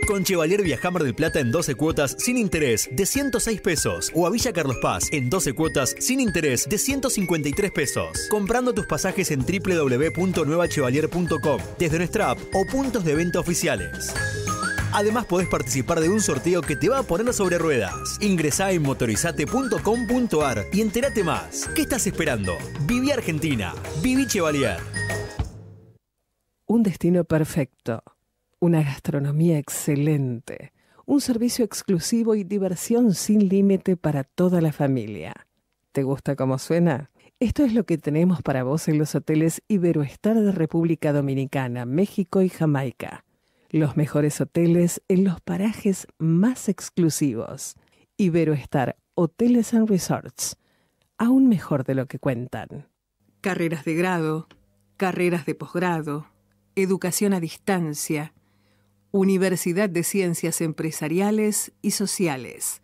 Con Chevalier viaja Mar del Plata en 12 cuotas sin interés de 106 pesos o a Villa Carlos Paz en 12 cuotas sin interés de 153 pesos. Comprando tus pasajes en www.nuevachevalier.com desde nuestra app o puntos de venta oficiales. Además podés participar de un sorteo que te va a poner sobre ruedas. Ingresá en motorizate.com.ar y entérate más. ¿Qué estás esperando? Viví Argentina. Viví Chevalier. Un destino perfecto una gastronomía excelente, un servicio exclusivo y diversión sin límite para toda la familia. ¿Te gusta cómo suena? Esto es lo que tenemos para vos en los hoteles Iberoestar de República Dominicana, México y Jamaica. Los mejores hoteles en los parajes más exclusivos. Iberoestar Hoteles and Resorts. Aún mejor de lo que cuentan. Carreras de grado, carreras de posgrado, educación a distancia, Universidad de Ciencias Empresariales y Sociales,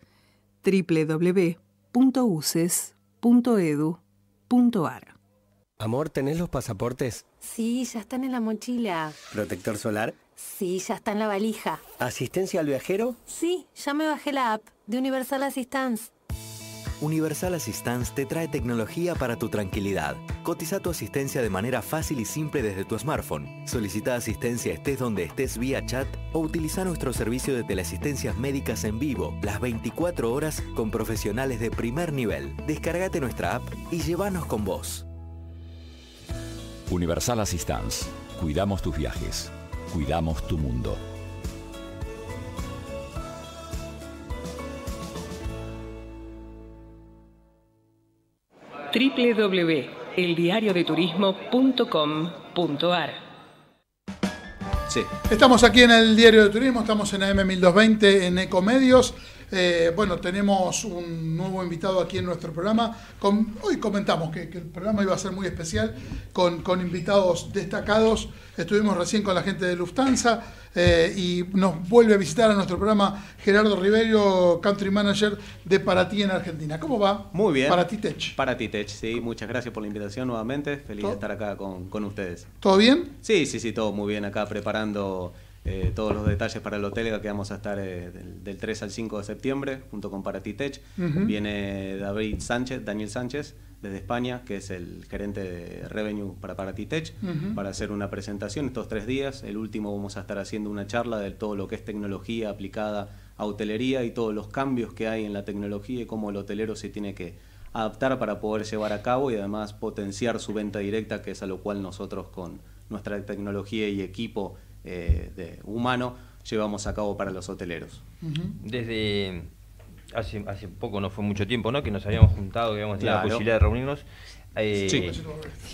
www.uces.edu.ar. Amor, ¿tenés los pasaportes? Sí, ya están en la mochila. ¿Protector solar? Sí, ya está en la valija. ¿Asistencia al viajero? Sí, ya me bajé la app de Universal Assistance. Universal Assistance te trae tecnología para tu tranquilidad. Cotiza tu asistencia de manera fácil y simple desde tu smartphone. Solicita asistencia estés donde estés vía chat o utiliza nuestro servicio de teleasistencias médicas en vivo las 24 horas con profesionales de primer nivel. Descárgate nuestra app y llévanos con vos. Universal Assistance. Cuidamos tus viajes. Cuidamos tu mundo. www.eldiariodeturismo.com.ar Sí. Estamos aquí en el Diario de Turismo, estamos en AM1220 en Ecomedios. Eh, bueno, tenemos un nuevo invitado aquí en nuestro programa. hoy comentamos que, el programa iba a ser muy especial con, con invitados destacados. Estuvimos recién con la gente de Lufthansa. Eh, y nos vuelve a visitar a nuestro programa Gerardo Rivero Country Manager de Paratí en Argentina. ¿Cómo va? Muy bien. Paratí Tech. Paratí Tech, sí. Muchas gracias por la invitación nuevamente. Feliz de estar acá con, ustedes. ¿Todo bien? Sí, sí, sí, todo muy bien acá preparando... Eh, todos los detalles para el hotel que vamos a estar eh, del, 3 al 5 de septiembre junto con Paratí Tech. Viene David Sánchez, Daniel Sánchez, desde España, que es el gerente de Revenue para Paratitech, para hacer una presentación estos tres días. El último vamos a estar haciendo una charla de todo lo que es tecnología aplicada a hotelería y todos los cambios que hay en la tecnología y cómo el hotelero se tiene que adaptar para poder llevar a cabo y además potenciar su venta directa, que es a lo cual nosotros con nuestra tecnología y equipo eh, humano llevamos a cabo para los hoteleros. Desde hace, hace poco, no fue mucho tiempo, ¿no? Que nos habíamos juntado, que habíamos tenido la posibilidad de reunirnos. Eh, sí.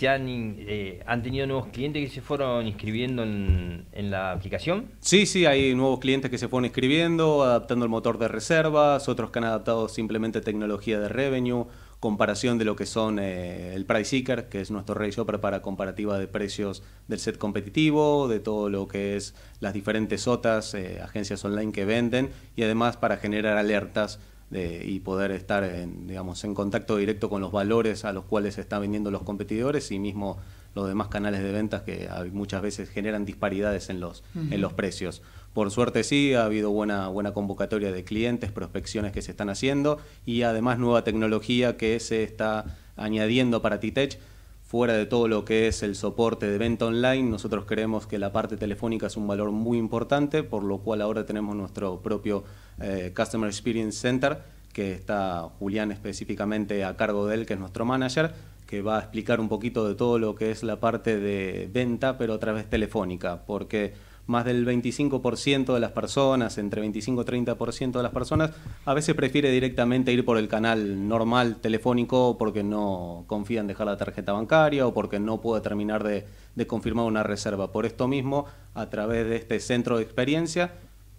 Eh, han, tenido nuevos clientes que se fueron inscribiendo en, la aplicación. Sí, sí, hay nuevos clientes que se fueron inscribiendo, adaptando el motor de reservas, otros que han adaptado simplemente tecnología de revenue, comparación de lo que son eh, el Price Seeker, que es nuestro rey para comparativa de precios del set competitivo, de todo lo que es las diferentes OTAs, agencias online que venden, y además para generar alertas eh, y poder estar en, digamos, en contacto directo con los valores a los cuales están vendiendo los competidores y mismo los demás canales de ventas que muchas veces generan disparidades en los, en los precios. Por suerte sí, ha habido buena convocatoria de clientes, prospecciones que se están haciendo y además nueva tecnología que se está añadiendo para Titech fuera de todo lo que es el soporte de venta online, nosotros creemos que la parte telefónica es un valor muy importante, por lo cual ahora tenemos nuestro propio eh, Customer Experience Center, que está Julián específicamente a cargo de él, que es nuestro manager, que va a explicar un poquito de todo lo que es la parte de venta, pero a través telefónica, porque más del 25% de las personas, entre 25 y 30% de las personas, a veces prefiere directamente ir por el canal normal telefónico porque no confía en dejar la tarjeta bancaria o porque no puede terminar de, de confirmar una reserva. Por esto mismo, a través de este centro de experiencia,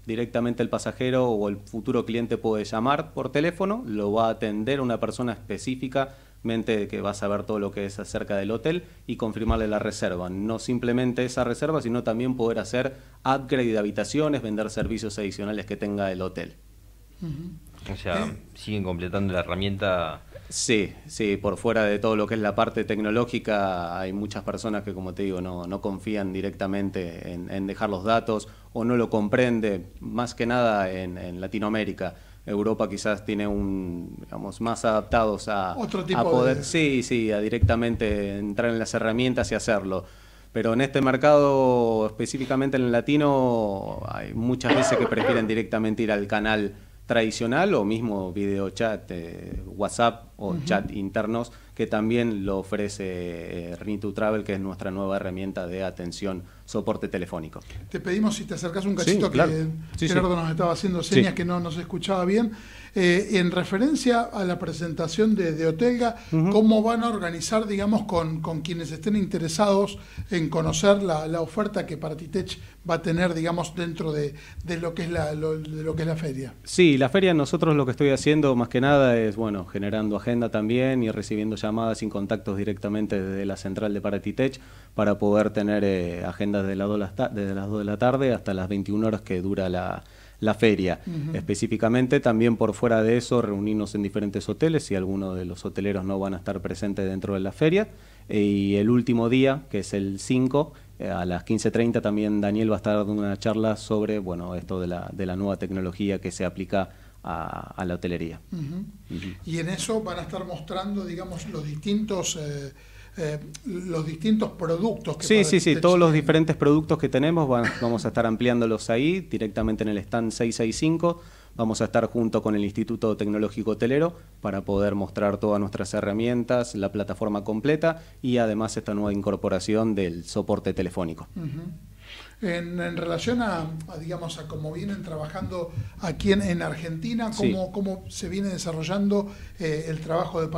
directamente el pasajero o el futuro cliente puede llamar por teléfono, lo va a atender una persona específica mente que vas a ver todo lo que es acerca del hotel y confirmarle la reserva. No simplemente esa reserva, sino también poder hacer upgrade de habitaciones, vender servicios adicionales que tenga el hotel. O sea, eh. siguen completando la herramienta. Sí, sí, por fuera de todo lo que es la parte tecnológica, hay muchas personas que, como te digo, no, no confían directamente en, dejar los datos o no lo comprende, más que nada en Latinoamérica Europa quizás tiene un, digamos, más adaptados a, a poder, sí, sí, a directamente entrar en las herramientas y hacerlo. Pero en este mercado, específicamente en el latino, hay muchas veces que prefieren directamente ir al canal tradicional o mismo video chat, eh, WhatsApp o chat internos, que también lo ofrece eh, Travel, que es nuestra nueva herramienta de atención soporte telefónico. Te pedimos si te acercas un cachito que Gerardo nos estaba haciendo señas que no nos escuchaba bien. Eh, en referencia a la presentación de, de ¿cómo van a organizar, digamos, con, con quienes estén interesados en conocer la, oferta que Titech va a tener, digamos, dentro de, lo, que es la, que la feria. Sí, la feria nosotros lo que estoy haciendo más que nada es, bueno, generando agenda también y recibiendo llamadas y contactos directamente desde la central de Paratitech para poder tener eh, agendas desde las 2 de la tarde hasta las 21 horas que dura la, feria. Específicamente, también por fuera de eso, reunirnos en diferentes hoteles, si alguno de los hoteleros no van a estar presentes dentro de la feria. Eh, y el último día, que es el 5, eh, a las 15.30 también Daniel va a estar dando una charla sobre bueno, esto de la, de la nueva tecnología que se aplica a, la hotelería. Y en eso van a estar mostrando, digamos, los distintos... Eh, eh, los distintos productos que Sí, sí, sí, todos los diferentes productos que tenemos vamos a estar ampliándolos ahí directamente en el stand 665 Vamos a estar junto con el Instituto Tecnológico Hotelero para poder mostrar todas nuestras herramientas, la plataforma completa y además esta nueva incorporación del soporte telefónico en, relación a, digamos, a cómo vienen trabajando aquí en, Argentina, cómo, se viene desarrollando eh, el trabajo de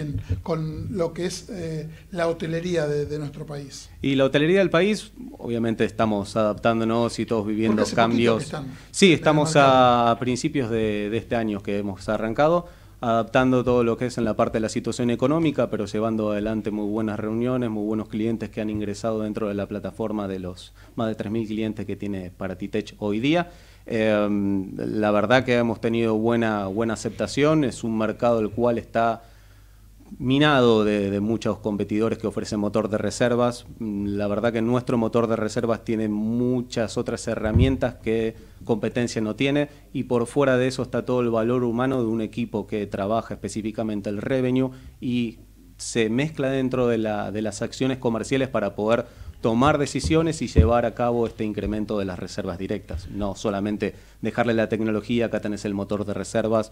en con lo que es eh, la hotelería de, nuestro país. Y la hotelería del país, obviamente estamos adaptándonos y todos viviendo cambios. sí, estamos a principios de este año que hemos arrancado adaptando todo lo que es en la parte de la situación económica, pero llevando adelante muy buenas reuniones, muy buenos clientes que han ingresado dentro de la plataforma de los más de 3.000 clientes que tiene Paratitech hoy día. Em, la verdad que hemos tenido buena, buena aceptación, es un mercado el cual está minado de, muchos competidores que ofrecen motor de reservas. Mm, la verdad que nuestro motor de reservas tiene muchas otras herramientas que competencia no tiene y por fuera de eso está todo el valor humano de un equipo que trabaja específicamente el revenue y se mezcla dentro de las acciones comerciales para poder tomar decisiones y llevar a cabo este incremento de las reservas directas. No solamente dejarle la tecnología, acá tenés el motor de reservas,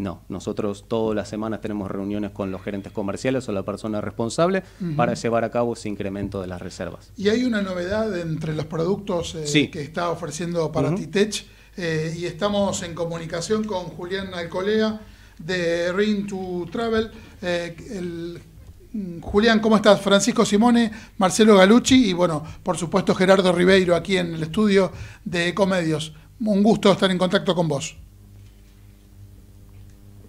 no, nosotros todas las semanas tenemos reuniones con los gerentes comerciales o la persona responsable para llevar a cabo ese incremento de las reservas. ¿Y hay una novedad entre los productos eh, que está ofreciendo para Titech, eh, y estamos en comunicación con Julián Alcolea de Ring to Travel. Eh, mm, Julián, ¿cómo estás? Francisco Simone, Marcelo Galucci y, bueno, por supuesto, Gerardo Ribeiro aquí en el estudio de Ecomedios. Un gusto estar en contacto con vos.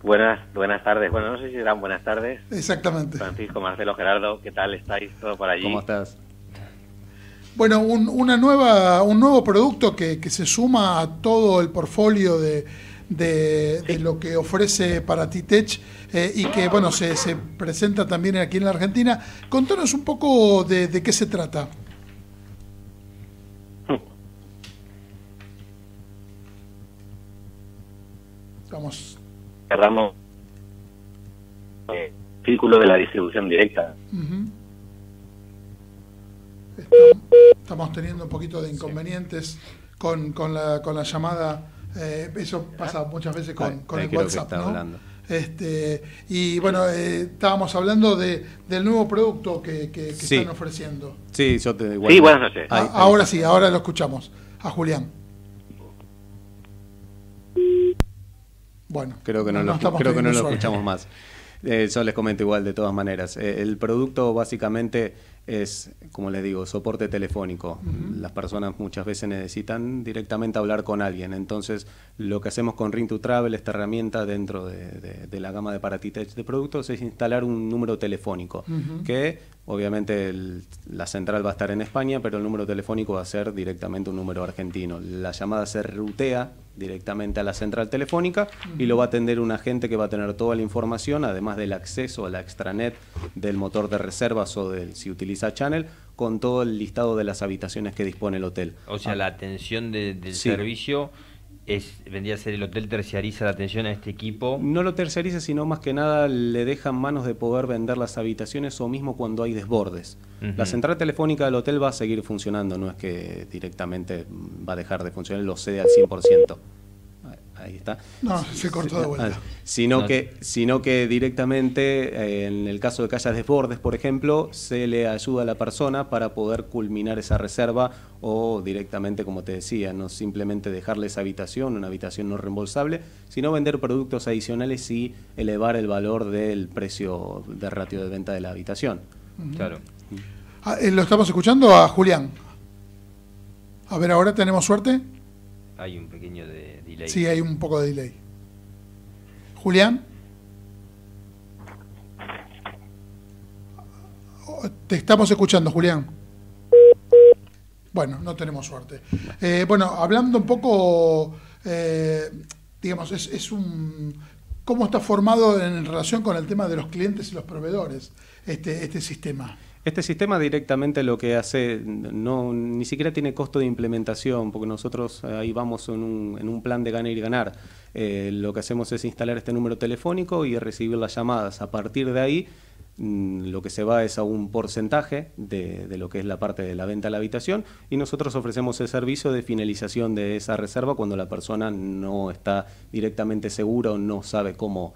Buenas, buenas tardes. Bueno, no sé si serán buenas tardes. Exactamente. Francisco, Marcelo, Gerardo, ¿qué tal estáis? por allí? ¿Cómo estás? Bueno, un, una nueva, un nuevo producto que, que se suma a todo el portfolio de, de, lo que ofrece para Titech eh, y que, bueno, se, se, presenta también aquí en la Argentina. Contanos un poco de, de qué se trata. [LAUGHS] Vamos cerramos el eh, círculo de la distribución directa. estamos, teniendo un poquito de inconvenientes con, la, llamada. Eh, eso pasa muchas veces con, el WhatsApp, Este, y bueno, eh, estábamos hablando de, del nuevo producto que, que, están ofreciendo. Sí, yo te... sí, buenas noches. Ah, ahora sí, ahora lo escuchamos. A Julián. Bueno, creo que no, lo, creo que no escuchamos más. Eh, yo les comento igual de todas maneras. Eh, el producto básicamente es, como le digo, soporte telefónico. Las personas muchas veces necesitan directamente hablar con alguien. Entonces, lo que hacemos con Ring to Travel, esta herramienta dentro de, la gama de paratitas de productos, es instalar un número telefónico, que obviamente la central va a estar en España, pero el número telefónico va a ser directamente un número argentino. La llamada se rutea directamente a la central telefónica y lo va a atender un agente que va a tener toda la información, además del acceso a la extranet del motor de reservas o del si utiliza Channel con todo el listado de las habitaciones que dispone el hotel. O sea, ah. la atención del servicio vendría a ser el hotel terciariza la atención a este equipo. No lo terciariza, sino más que nada le en manos de poder vender las habitaciones o mismo cuando hay desbordes. La central telefónica del hotel va a seguir funcionando, no es que directamente va a dejar de funcionar, lo cede al 100% ahí está. No, se cortó de vuelta. Ah, sino, que, sino que directamente, eh, en el caso de Calles bordes por ejemplo, se le ayuda a la persona para poder culminar esa reserva o directamente, como te decía, no simplemente dejarle esa habitación, una habitación no reembolsable, sino vender productos adicionales y elevar el valor del precio de ratio de venta de la habitación. Claro. Ah, eh, lo estamos escuchando a Julián. A ver, ahora tenemos suerte. Hay un pequeño de delay. Sí, hay un poco de delay. Julián. Te estamos escuchando, Julián. Bueno, no tenemos suerte. Eh, bueno, hablando un poco, eh, digamos, es, un... ¿Cómo está formado en relación con el tema de los clientes y los proveedores este, este sistema? Este sistema directamente lo que hace, no, ni siquiera tiene costo de implementación, porque nosotros eh, ahí vamos en un, plan de ganar y ganar. Eh, lo que hacemos es instalar este número telefónico y recibir las llamadas. A partir de ahí, mm, lo que se va es a un porcentaje de, lo que es la parte de la venta a la habitación y nosotros ofrecemos el servicio de finalización de esa reserva cuando la persona no está directamente segura o no sabe cómo,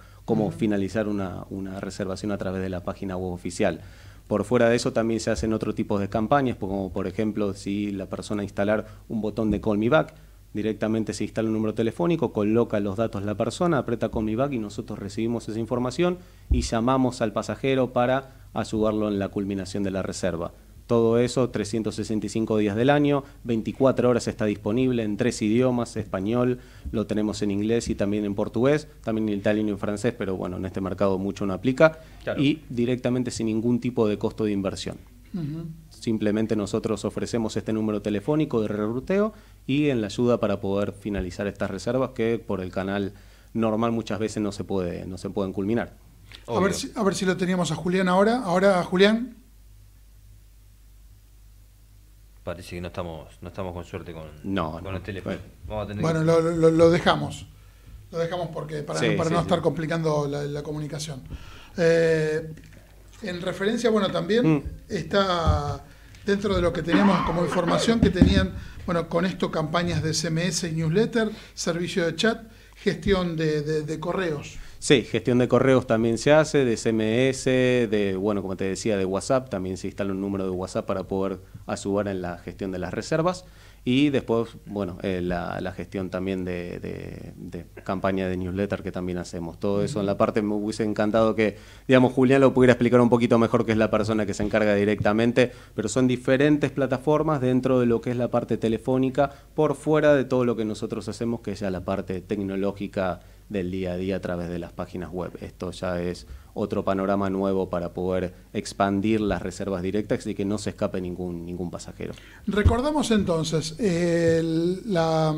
finalizar una reservación a través de la página web oficial. Por fuera de eso también se hacen otro tipo de campañas, como por ejemplo si la persona instalar un botón de Call Me Back, directamente se instala un número telefónico, coloca los datos la persona, aprieta Call Me Back y nosotros recibimos esa información y llamamos al pasajero para ayudarlo en la culminación de la reserva. Todo eso 365 días del año, 24 horas está disponible en tres idiomas, español, lo tenemos en inglés y también en portugués, también en italiano y en francés, pero bueno, en este mercado mucho no aplica y directamente sin ningún tipo de costo de inversión. Simplemente nosotros ofrecemos este número telefónico de reruteo y en la ayuda para poder finalizar estas reservas que por el canal normal muchas veces no se, puede, no se pueden culminar. A ver, si, a ver si lo teníamos a Julián ahora. Ahora, Julián parece que no estamos, no estamos con suerte con, no, con bueno, lo, dejamos. Lo dejamos porque para, no, estar complicando la, comunicación. Eh, en referencia, bueno, también mm. está dentro de lo que teníamos como información que tenían, bueno, con esto campañas de SMS y newsletter, servicio de chat, gestión de, de correos. Sí, gestión de correos también se hace, de SMS, de, bueno, como te decía, de WhatsApp, también se instala un número de WhatsApp para poder ayudar en la gestión de las reservas y después, bueno, eh, la, gestión también de, de, campaña de newsletter que también hacemos. Todo eso en la parte me hubiese encantado que, digamos, Julián lo pudiera explicar un poquito mejor, que es la persona que se encarga directamente, pero son diferentes plataformas dentro de lo que es la parte telefónica, por fuera de todo lo que nosotros hacemos, que es ya la parte tecnológica del día a día a través de las páginas web. Esto ya es otro panorama nuevo para poder expandir las reservas directas y que no se escape ningún, ningún pasajero. Recordamos entonces eh, la,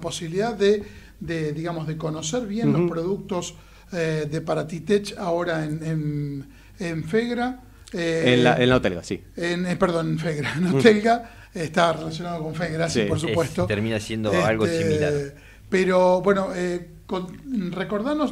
posibilidad de, digamos, de conocer bien los productos eh, de Paratitech ahora en, Fegra. Eh, en, la, hotelga, sí. En, perdón, en Fegra, en Hotelga. Está relacionado con Fegra, sí, por supuesto. termina siendo este, algo similar. Pero bueno, con,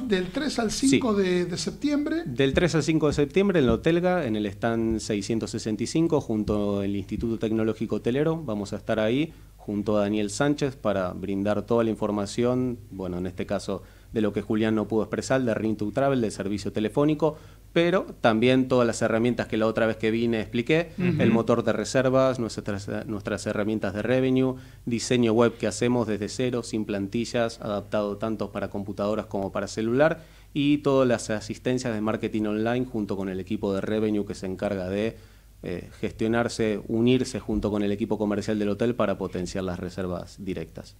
del 3 al 5 de, septiembre. Del 3 al 5 de septiembre en la Hotelga, en el stand 665, junto al Instituto Tecnológico Hotelero. Vamos a estar ahí junto a Daniel Sánchez para brindar toda la información, bueno, en este caso de lo que Julián no pudo expresar, de Ring Travel, de servicio telefónico, pero también todas las herramientas que la otra vez que vine expliqué, el motor de reservas, nuestras, nuestras herramientas de revenue, diseño web que hacemos desde cero, sin plantillas, adaptado tanto para computadoras como para celular, y todas las asistencias de marketing online junto con el equipo de revenue que se encarga de eh, gestionarse, unirse junto con el equipo comercial del hotel para potenciar las reservas directas.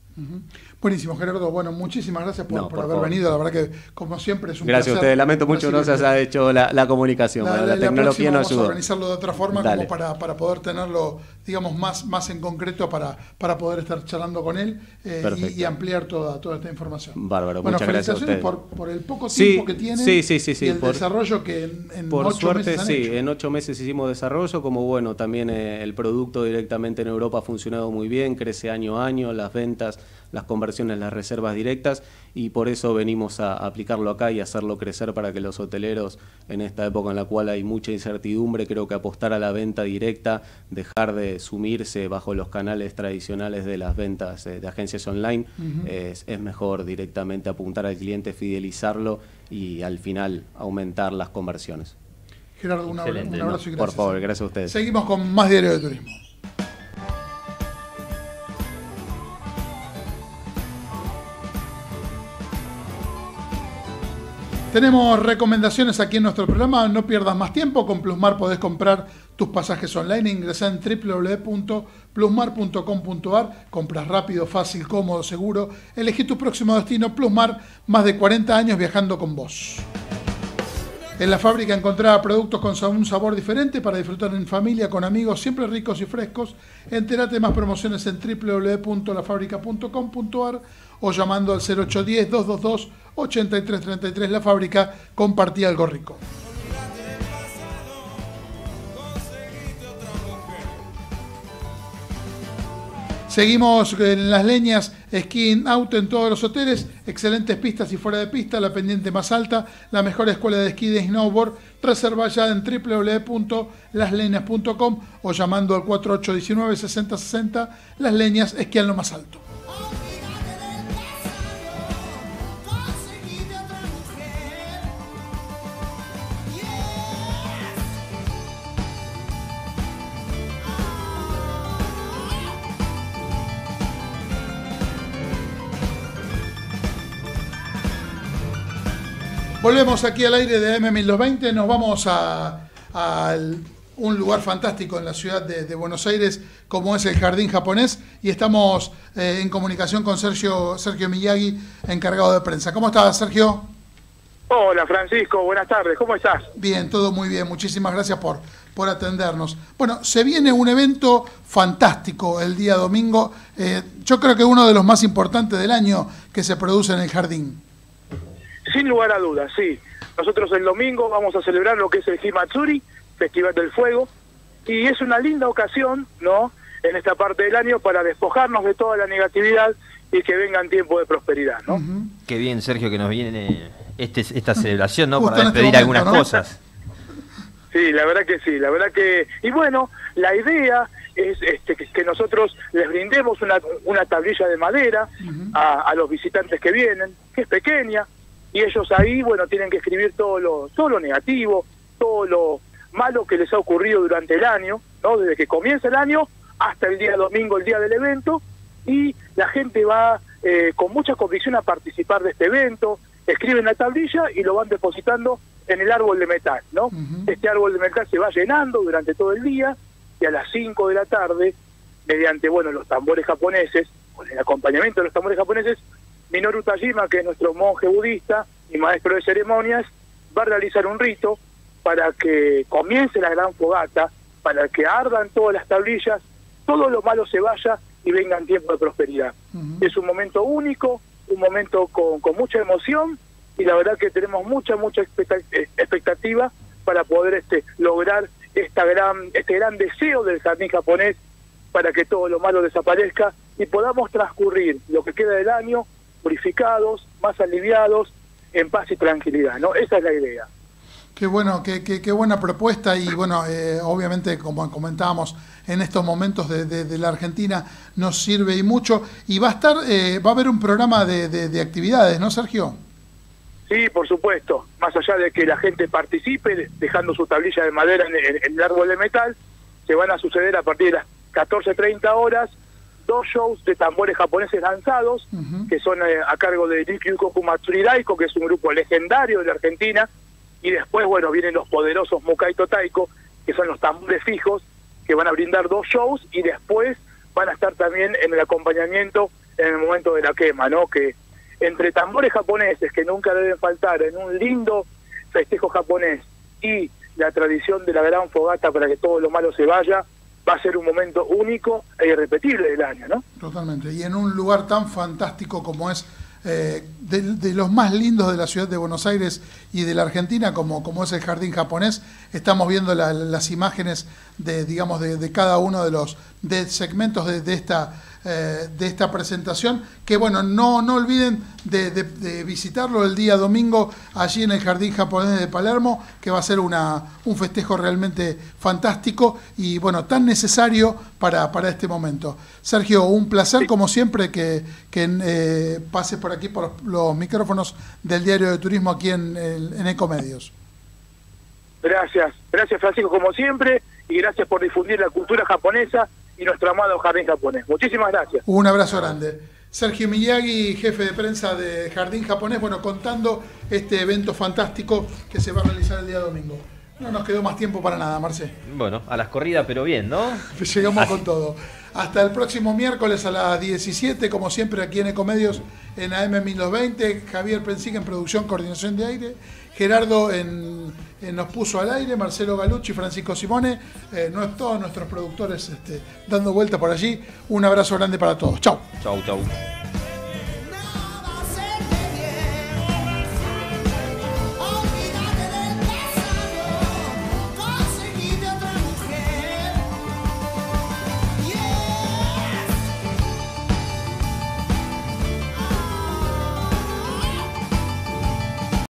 Buenísimo, Gerardo. Bueno, muchísimas gracias por, haber venido. La verdad que, como siempre, es un Gracias a ustedes. Lamento mucho no se haya hecho la, comunicación. La, tecnología no ayuda. no organizarlo de otra forma como para poder tenerlo digamos, más, más en concreto para, para poder estar charlando con él eh, y, ampliar toda, toda esta información. Bárbaro, bueno, felicitaciones por, por, el poco tiempo que tiene y el desarrollo que en, por suerte, sí, en ocho meses hicimos desarrollo, como bueno, también eh, el producto directamente en Europa ha funcionado muy bien, crece año a año, las ventas las conversiones, las reservas directas y por eso venimos a aplicarlo acá y hacerlo crecer para que los hoteleros en esta época en la cual hay mucha incertidumbre, creo que apostar a la venta directa, dejar de sumirse bajo los canales tradicionales de las ventas eh, de agencias online, es, mejor directamente apuntar al cliente, fidelizarlo y al final aumentar las conversiones. Gerardo, un abrazo y gracias. Por favor, gracias a ustedes. Seguimos con más Diario de Turismo. Tenemos recomendaciones aquí en nuestro programa. No pierdas más tiempo. Con Plusmar podés comprar tus pasajes online. ingresa en www.plusmar.com.ar. Compras rápido, fácil, cómodo, seguro. Elegí tu próximo destino. Plusmar, más de 40 años viajando con vos. En la fábrica encontraba productos con un sabor diferente para disfrutar en familia, con amigos, siempre ricos y frescos. Entérate más promociones en www.lafabrica.com.ar o llamando al 0810-222-8333. La fábrica, compartí algo rico. Seguimos en las leñas, esquí auto en todos los hoteles, excelentes pistas y fuera de pista, la pendiente más alta, la mejor escuela de esquí de snowboard. Reserva ya en www.lasleñas.com o llamando al 4819-6060, Las Leñas, esquí lo más alto. Volvemos aquí al aire de M1020, nos vamos a, un lugar fantástico en la ciudad de, Buenos Aires, como es el Jardín Japonés, y estamos eh, en comunicación con Sergio, Sergio Miyagi, encargado de prensa. ¿Cómo estás, Sergio? Hola, Francisco, buenas tardes, ¿cómo estás? Bien, todo muy bien, muchísimas gracias por, por atendernos. Bueno, se viene un evento fantástico el día domingo, eh, yo creo que uno de los más importantes del año que se produce en el Jardín. Sin lugar a dudas, sí. Nosotros el domingo vamos a celebrar lo que es el Himatsuri, Festival del Fuego, y es una linda ocasión, ¿no? En esta parte del año para despojarnos de toda la negatividad y que vengan tiempo de prosperidad, ¿no? Qué bien, Sergio, que nos viene este, esta celebración, ¿no? Este para despedir algunas cosas. Sí, la verdad que sí, la verdad que... Y bueno, la idea es este, que, nosotros les brindemos una, una tablilla de madera a, a los visitantes que vienen, que es pequeña, y ellos ahí, bueno, tienen que escribir todo lo, todo lo negativo, todo lo malo que les ha ocurrido durante el año, ¿no? Desde que comienza el año hasta el día domingo, el día del evento, y la gente va eh, con mucha convicción a participar de este evento, escriben la tablilla y lo van depositando en el árbol de metal, ¿no? Este árbol de metal se va llenando durante todo el día y a las 5 de la tarde, mediante, bueno, los tambores japoneses, con el acompañamiento de los tambores japoneses, Minoru Tajima, que es nuestro monje budista y maestro de ceremonias, va a realizar un rito para que comience la gran fogata, para que ardan todas las tablillas, todo lo malo se vaya y venga en tiempo de prosperidad. Es un momento único, un momento con, mucha emoción y la verdad que tenemos mucha, mucha expectativa para poder este, lograr esta gran, este gran deseo del jardín japonés para que todo lo malo desaparezca y podamos transcurrir lo que queda del año purificados, más aliviados, en paz y tranquilidad, ¿no? Esa es la idea. Qué bueno, qué, qué, buena propuesta y bueno, eh, obviamente como comentábamos en estos momentos de, la Argentina nos sirve y mucho y va a estar, eh, va a haber un programa de, actividades, ¿no, Sergio? Sí, por supuesto. Más allá de que la gente participe dejando su tablilla de madera en, en el árbol de metal, se van a suceder a partir de las 14:30 horas dos shows de tambores japoneses lanzados, que son eh, a cargo de Kumatsuri Matsuridaiko, que es un grupo legendario de la Argentina, y después, bueno, vienen los poderosos Mukaito Taiko, que son los tambores fijos, que van a brindar dos shows, y después van a estar también en el acompañamiento en el momento de la quema, ¿no? Que entre tambores japoneses, que nunca deben faltar en un lindo festejo japonés, y la tradición de la gran fogata para que todo lo malo se vaya, va a ser un momento único e irrepetible del año, ¿no? Totalmente. Y en un lugar tan fantástico como es eh, de, los más lindos de la ciudad de Buenos Aires y de la Argentina, como, como es el jardín japonés. Estamos viendo las imágenes de, digamos, de, cada uno de los de segmentos de, de esta eh, de esta presentación, que bueno, no, olviden de, visitarlo el día domingo allí en el Jardín Japonés de Palermo, que va a ser un festejo realmente fantástico y bueno, tan necesario para, este momento. Sergio, un placer como siempre que, que eh, pases por aquí por los micrófonos del Diario de Turismo aquí en, en Ecomedios. Gracias, gracias Francisco como siempre y gracias por difundir la cultura japonesa nuestro amado Jardín Japonés. Muchísimas gracias. Un abrazo grande. Sergio Miyagi, jefe de prensa de Jardín Japonés, bueno, contando este evento fantástico que se va a realizar el día domingo. No nos quedó más tiempo para nada, Marce. Bueno, a las corridas, pero bien, ¿no? [LAUGHS] Llegamos con todo. Hasta el próximo miércoles a las 17, como siempre aquí en Ecomedios, en AM 1020. Javier Pensig en producción, coordinación de aire. Gerardo en eh, nos puso al aire, Marcelo Galucci, Francisco Simone, eh, no, todos nuestros productores este, dando vuelta por allí. Un abrazo grande para todos. Chau. Chau, chau.